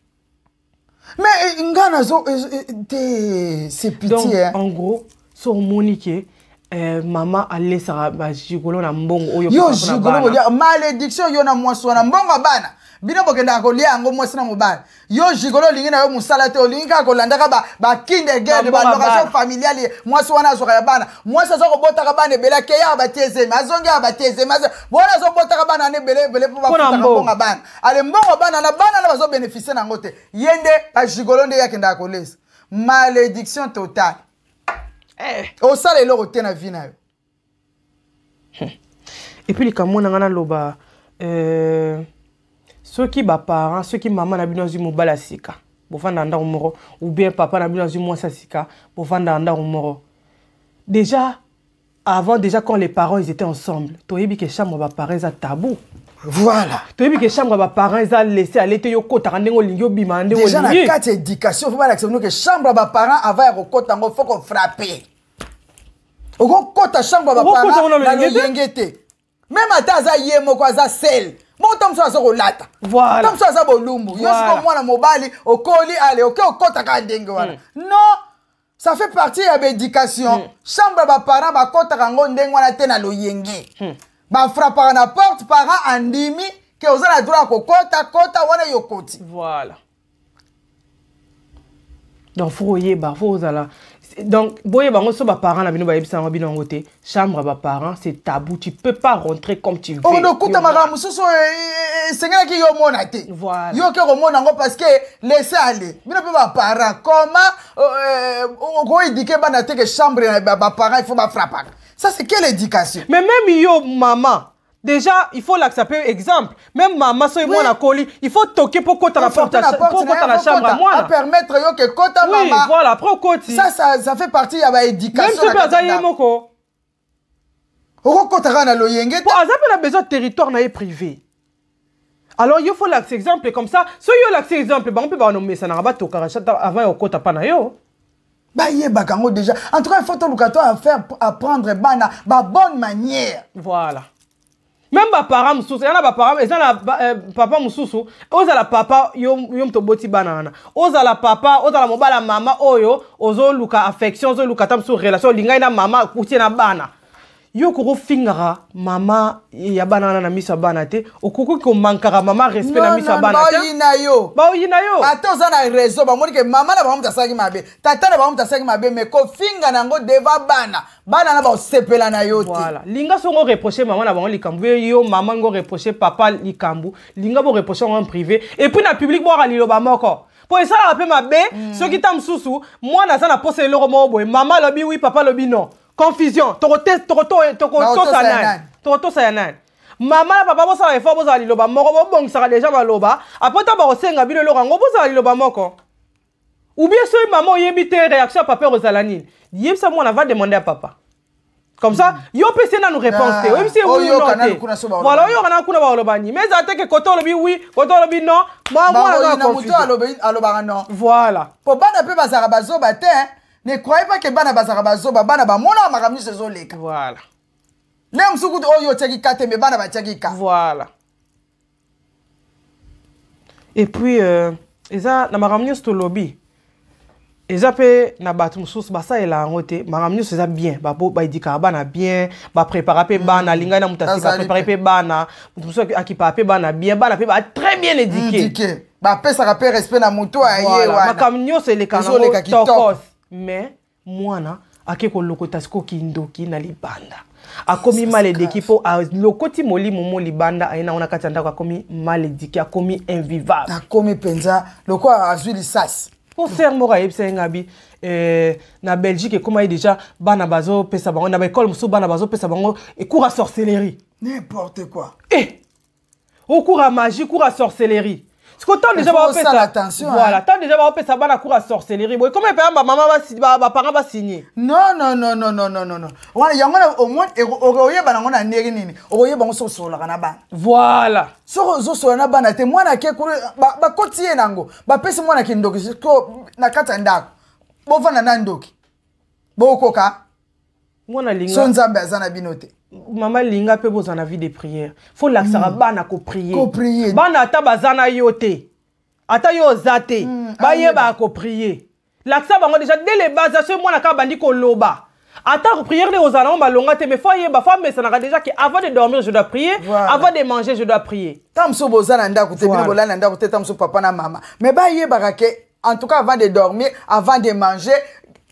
mais eh, ngai nazo eh, eh, te c'est pitié en gros so omoni ke Euh, mama alesaka bagigolo na mbongo oyo yo gigolo malédiction yo na mwasi wana mbongo bana bino bokendaka kolia yango mwasi na mobali yo jigolo olingi na yo mosala te olingi kaka kolandaka bakinde gede balokation familiale mwasi wana azwaka ya bana mwasi aza kobotaka bana ebele akeyaka batie ezeme azongeyaka batie ezeme bona azobotaka bana wana ebele ebele mpo bafutaka mbongo bana ale mbongo bana na bana na bazobenefise na yango te ye nde bajigolo nde ye akendaka kolesa malédiction totale eh. osala eloko te na vi na yo epuis likambo na ngai naloba soki baparent soki mama na bino azwi mobali ya sika bofanda na ndako moko ou bien papa na bino azwi mwasi ya sika bofanda na ndako moko déjà avant déjà quand les parents ils étaient ensemble toyebi ke chambre ya baparent eza tabou voilà toyebi ke chambre ya baparent eza laissé aller te yokotaka ndenge olingi obima ndenge déjà na kati ya éducation fo balakisa bino ke chambre ya baparent avant ya kokota yango fo kofrappe okokota chambre ya baparent na lolenge te même ata aza ye moko aza sele moko ntango mosusu aza kolata ntango mosusu aza bolumbu yo siko mwana mobali okoli ale oke okɔta kaka ndenge wana hmm. non ça fait partie ya baéducation hmm. chambre ya baparent bakɔtaka yango ndenge wana te na loyenge hmm. bafrapaka na porte parent andimi ke oza na droit ya kokɔta kɔta wana yokoti voilà donc fo oyeba fo ozala donc boye bango so baparent na bino bayebisa yango bino yango te chambre ya baparent c'est tabou tu peux pas rentrer comme tu veux okuta makambo mosusu esengelaki eh, eh, eh, yo mona te yo oke komona yango parce que laisse aller bino mpe baparent comment oh, oh, okoédike bana te ke chambre ya baparent il faut bafrappaka ça c'est quelle éducation mais même yo maman Déjà, il faut l'accepter. Exemple, même maman, et moi la colis, il faut toquer pour qu'on la porte, pour qu'on la chambre à moi. Pour permettre yo que qu'on ta maman. Oui, voilà, pour qu'on Ça, ça, ça fait partie de l'éducation. Même si tu as moko. Okokotara na loyenge. Pour exemple, on a besoin de territoire na privé. Alors, il faut l'accès exemple comme ça. Si il y a l'accès exemple, bah, on peut pas nommer ça na rabat au karachat avant au kota pana yo. Bah, yé, bah, déjà. En tout cas, il faut que tu à faire apprendre, bah, na, bah, bonne manière. Voilà. même baparent mosusu eza na baparent eza na euh, papa mosusu ozala papa yo, yo moto oboti bana wana ozala papa ozala mobala mama oyo ozoluka affection ozoluka ta mosusu relation olingai na mama okutie na bana yo koko fingaka mama ya bana wana na miso ya bana te okoki komankaka mama respect no, na miso ya bana tebaoyina yo baoyina yo ata oza na réseau bamoni ke mama na bango moto asalaki mabe tata na bango moto asalaki mabe mai kofinga na yango deva bana bana na baosepela na yo te voilà. linga songo reproche mama na bango likambo yo yo mama ngo reproche papa likambo linga boreproche yango en privé et puis na public boyoka liloba moko mpo esalaka mpe mabe mm. soki ta mosusu mwana aza na posa eloko moko boye mama alobi wi papa alobi non confusion tokotosa eh, nani tokotosa ya nani mama na papa bosala effort bozala liloba moko bobongisaka deja maloba apres ta bakosenga bino eloko yango bozala liloba moko oubien soki mama oyebi te réaction ya papa ekozala nini yebisa mwana va demande ya papa comme ça hmm. yo mpesi ye nanu réponse te oyebisi ye oui non te voilà oyoka na kuna baloba nini mais ezala teke kote olobi oui kote olobi non mwana alobaka non voilà po bana mpe bazalaka bazoba te ne croyez pas ke bana bazalaka bazoba bana bamonaka makambo nyonso ezoleka voilà le mosusu kutu oyo otiaki ka te me bana batiaki ka voilà et puis euh, eza na makambo nyonso tolobi eza mpe na bato mosusu basalela yango te makambo nyonso eza bien baedikaka bana bien baprépara mpe mm. bana alingai na moto asibaprépare mpe bana moto mosusu akipaka mpe bana bien bana mpe batrès bien édike mm, bapesaka mpe respect na moto aye wana makambo nyonso elekaka nango tokos me mwana ake kolokota siko kindoki na libanda akomi maledeki mpo alokoti molimo mo libanda aye nango na kati ya ndako akomi malediki akomi invivable akomi mpenza lokola azwi lisasi mpo ser moko ayebisa ye ngabi eh, na belgique ekóma ye déjà bana bazopesa bango na baekole mosusu bana bazopesa bango ekour a sorcellerie n'importe quoi e eh, okour a magie cour a sorcellerie siko ntango deja baopesavoila ntango deja baopesa bana cour ya sorcellerie boye koma epaya bamama baparent basigne nonnnnnnnnn wana yango na au moins okoyeba nango na ndenge nini okoyeba ngo soki osololaka na bana voila soki ozosolola na bana te mwana ke bakoti ye nango bapesi mwana ke ndoki siko na kati ya ndako bovanda na ndoki bokoka so nzambe aza na bino te mama linga mpe bozwa na vie de prière Faut lakisaka mm. bana koprie bana ata baza na yo te ata yo zate. oza te mm. bayebaka ah, koprie lakisa bango deja de lebaza so mwana bandi ko loba. ata prière le ozala on malonga te mais fo ayeba fo sanaka déjà que avant de dormir je dois prier voilà. avant de manger je dois prier Tamso bozana nda ko ndako te bino bolali nda ko te tamso papa na mama mais ba ke en tout cas avant de dormir avant de manger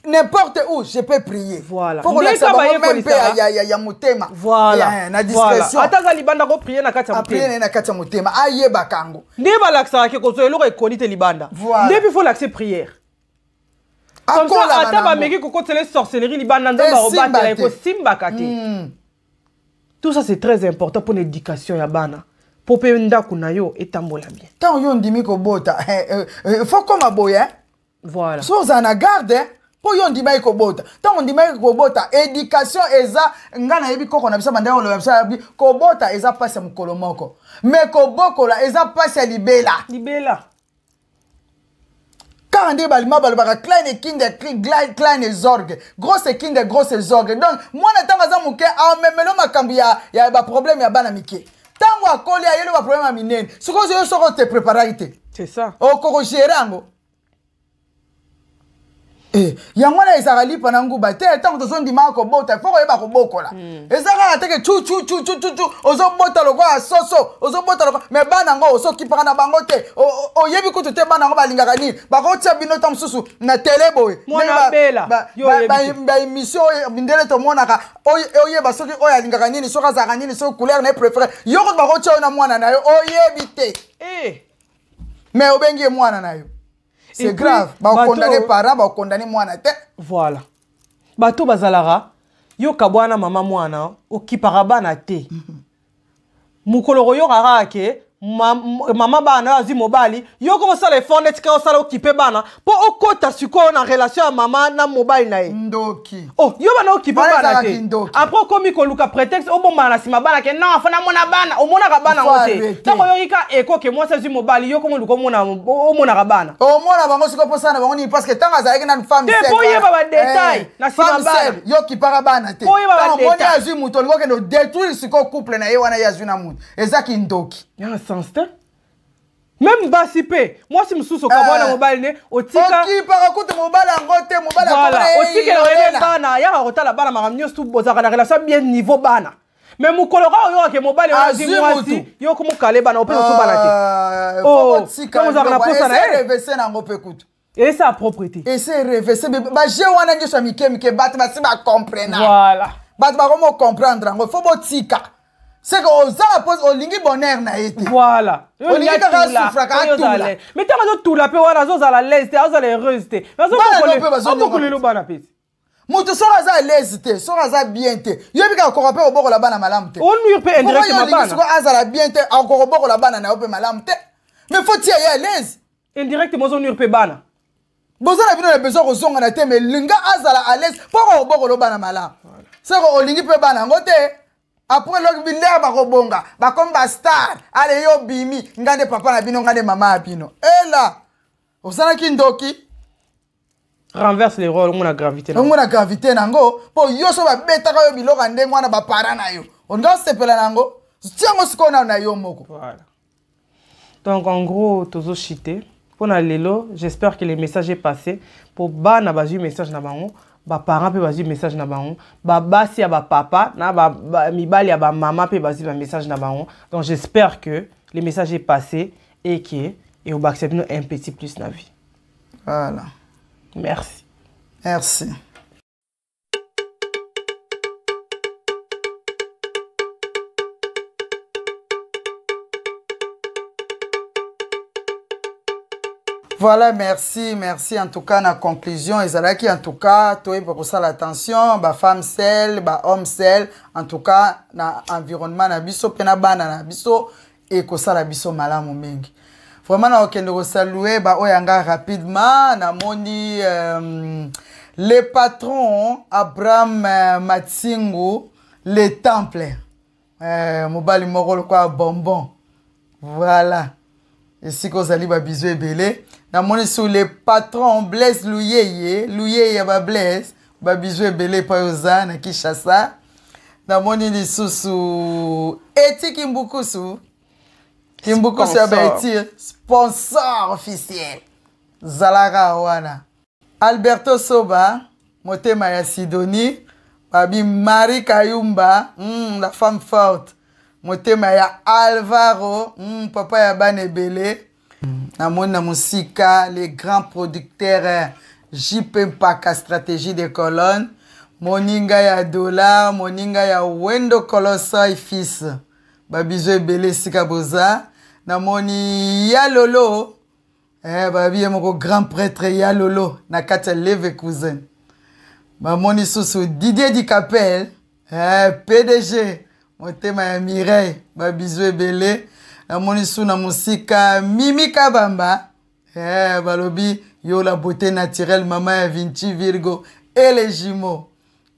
n'importe où je peux prier voilà faut kolakisa bango me mpe ya, ya, ya motema voilà. ya, eh, na discrétion ata aza libanda koprie na kati ya ah, motema aprie na kati ya motema ayebaka yango nde balakisaka kozwa eloko ekoni te libanda nde mpe faut l'accès prière comme ça ata bameki les sorcellerie libanda nzambe eh, akobatela ekosimbaka te hmm. tout ça c'est très important mpona éducation ya bana mpo mpe ndako na yo etambola bien ntango yo ondimi eh, faut fokoma boye hein. voilà so ozala na garde hein. mpo yo ndimaki kobota ntango ndimaki kobota éducation eza nga nayebi koko na biso bandeko loba biso yabi kobota eza mpasi ya mokolo moko me kobokola eza mpasi ya libela libela kaka nde balima balobaka kleine kinde kleine zorge grosse kinde grosse zorge donc mwana ntango aza moke amemelo ah, makambo ya, ya baproblème ya bana mike ntango akoli ayeli baproblème ya minene sikoyo yo soko te préparaki te okokogerango Eh, yango wana ezalali mpona nguba te ntango tozondima kobota mpo koyeba kobokola hmm. eza kaka teke cucucucucu ozobota lokola soso ozobota lokola me bana yango osokipaka na bango te oyebi kutu te bana yango balingaka nini bakotia bino ta mosusu na tele boye baémission oyo ndele tomonaka oyeba soki oyo alingaka nini soki azalaka nini soki couleur na ye préféré yo kutu bakotia oyo na mwana na yo oyebi te eh. me obengi ye mwana na yo c'est grave bakondane euh, parent bakondane mwana te voilà bato bazalaka yoka bwana mama mwana okipaka bana te mhm. mokolo koyokaka ake mama bana oyo azwi mobali yo koma osala effort neti kaka osala okipe bana mpo okɔta sikoyo na relation ya mama na mobali na ye ndoki oh, yo bana okipe bana te apres okomi koluka prétexte obomana na nsima bana ke non fo namona bana omonaka bana ngo te ntango oyoki ka ekoke mwasi azwi mobali yo koma oluka omonaka bana oh, omona bango sikoyo mposana bango nini parce que ntango azalaki na femme te poyeba badetail eh, na nsima bana yo kipaka bana te poyeba badetail omoni azwi moto olingi okende odétruire sikoyo couple na ye wana ye azwi na moto eza kindoki yes. sens te même basi mpe mwasi mosusu okabwana mobali ne otikaotikela oyebe bana yaka kotala bana makambo nyonso tu bozalaka na relation bien niveau bana me mokolo kaka oyokake mobali oyoki mwasi yo komokale bana opesa so bana te ozalaka na posa na ye esa propre te ese reverse baje wana nyonso ya mike mike bato basi bacomprena bato bakoma ocomprendre yango fo botika c'est que ozala mposa olingi bonheur na ye te voilà olingi kaka asufra kaa tula mais ntango azotula mpe wana azozala alaise te azozala heureuse te azobokolelo bana mpesi moto soki aza alaise te soki aza bien te yoyebi kaka koko mpe kobokola bana malamu te onure mpe indirectmabana soki azala bien te akoki kobokola bana na yo mpe malamu te mais faut tia ye alaise indirectement ozonure mpe bana boza na bino na besoin kozongana te mais linga azala alaise mpo kokobokola bana malamu soko olingi mpe bana yango te apres loki bilere bakobonga bakomi bastar ale ye obimi nga nde papa na bino nga nde mama ya bino ela osalaki ndoki renverse le role ongo na gravité ongo na gravité nango mpo yo so babetaka yo biloko ya ndenge wana bapara na yo olinga osepela nango tiango sikoyo nano na yo moko voilà. donc en gros tozochite mpo na lelo j'espère que le message est passé mpo bana bazwi message na bango baparent mpe bazwi message na bango babasi ya bapapa na mibali ya bamama mpe bazwi bamessage na bango donc j'espère que le message est passé et que et on va accepter un petit plus na vie voilà merci merci voilà merci merci en tout cas na conclusion ezalaki en tout cas toyeba kosala attention bafemme sel bahomme sel en tout cas na environnement na biso mpe na bana na biso ekosala biso malamu mingi vraiment nakokende kosalue baoyo yanga rapidement namoni euh, le patron abraham euh, matsingu le temple euh, mobali moko lokola bonbon voilà esika ozali babizo ebele namoni sur le patron blaise luyeye luyeye ya bablaise babizu ebele epai oza na kinshasa namoni lisusu eti kimbukusu kimbukusu ya eh baetire sponsor officiel zalaka wana alberto soba motema ya sidonie babi marie kayumba mm, la femme forte motema ya alvaro mm, papa ya bana ebele namoni na mosika le grand producteur jp mpaka stratégie de colonne moninga ya dollar moninga ya wendo colosoi fils babizo ebele esika boza namoni ya lolo eh, babi ye moko grand prêtre ya lolo na kati ya leve cousin bamoni susu didier dicapel eh, pdg motema ya mireille babizo ebele namoni su na mosika mimi kabamba eh, balobi yo la beauté naturelle mama ya vinci virgo elegimo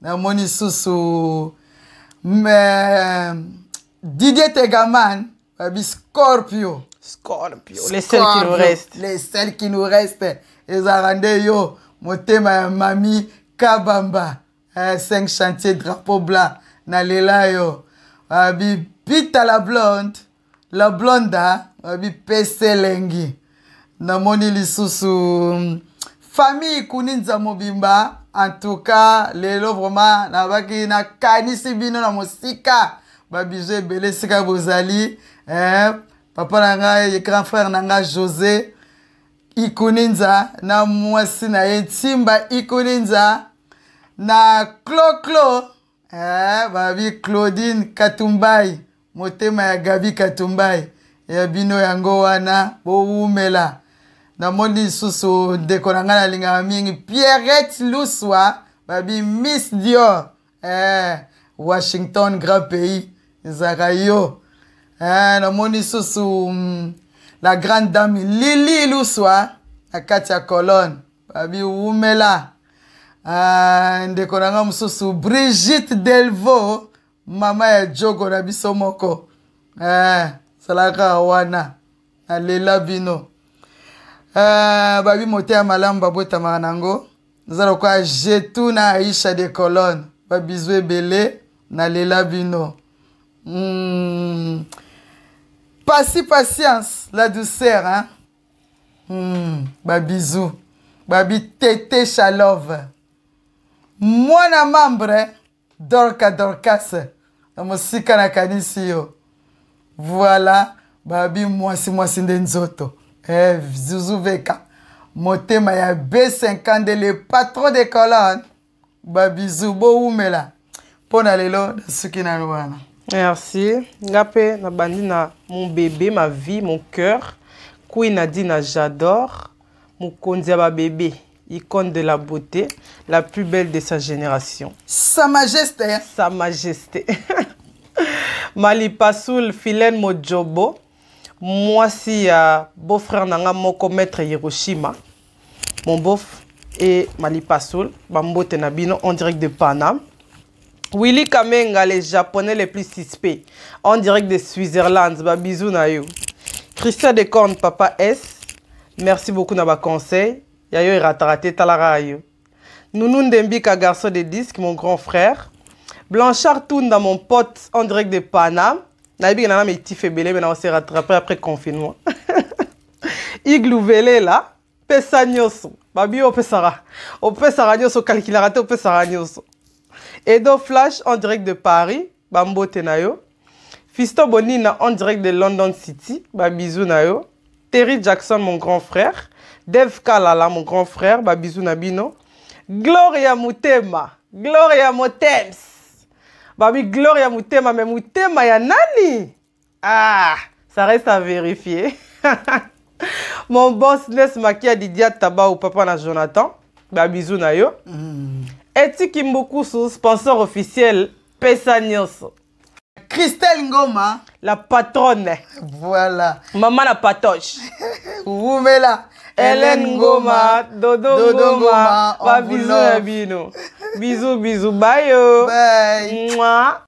namoni lisusu mm, eh, didier tegaman babi scorpio scorpio les sel qui nous reste les sel qui nous reste ezalaka nde yo motema ya mami kabamba eh, 5 chantier drapeau blanc na lela yo babi pita la blonde la blonda bipeselengi namoni lisusu hmm, famille kuninza mobimba antuka lelo vraimen nabaki nakanisi bino na mosika babizo ebele esika bozali eh, papa na ngai grand frère na ngai josé ikuninza na mwasi na ye ntimba ikuninza na cloclo eh, babi claudine katumbai motema ya gabi katumbai ya bino yango wana bowumela namoni lisusu ndeko na ngai nalingaka mingi pierrette luswa babi miss dior eh, washington grand pays ezalaka yo eh, namoni lisusu mm, la grande dame lili luswa na kati ya colone babi wumela uh, ndeko na ngai mosusu brigitte delvaux mama ya jogo na biso moko eh, salaka wana nalela bino eh, babi motema malamu babotamaka nango naza lokola jetu na aisha de colone babizu ebele nalela bino mm. pasi patience la douceur hein? mm. babizu babitete shalove mwana membre dorka dorkas mosika nakanisi yo voila babi mwasi mwasi nde nzoto eh, zuzu veka motema ya b50 le patron de colone babizu bowumela mpo na lelo nasuki nano wana merci nga mpe nabandi na mon bébé ma vie mon cœur queen adi na jador mokonzi ya babebe icône de la beauté, la plus belle de sa génération. Sa Majesté. Sa Majesté. Malipasoul Philen Mojobo, Moi ya euh, beau-frère nanga moko maître Hiroshima, mon beau et Malipasoul, Je Nabino en direct de Paname. Willy Kamenga, les japonais les plus suspects, en direct de Switzerland, bisous na Christian Decorne, Papa S, merci beaucoup na ba conseil. yayo erataka te talaka yo e nounou ndembika garçon de disque mon grand frère blanchard tunda mon pote en direct de pana nayebiki nana metif ebele me nao se rattrape après confinement iglu velela pesa nyonso babi oyo opesaka opesaka nyonso okalkilaka te opesaka nyonso edo flash en direct de paris bambote na yo fiston bonina en direct de london city babizu na yo terry jackson mon grand frère Dev Kalala, mon grand frère, Babizou Nabino. Gloria Mutema, Gloria Motems. Babi Gloria Mutema, mais Mutema ya nani? Ah, ça reste à vérifier. mon boss Nes Makia Didia Tabaou, papa na Jonathan. Babizou na yo. Mm. Eti Kimbokusu, sponsor officiel, Pesa Nyonso. Christelle Ngoma. La patronne. Voilà. Maman la patoche. Oumela. Hélène Goma, Dodo, Dodo Goma, Goma. Bah, bisous à Bino. bisous, bisous, bye. Yo. Bye. Mouah.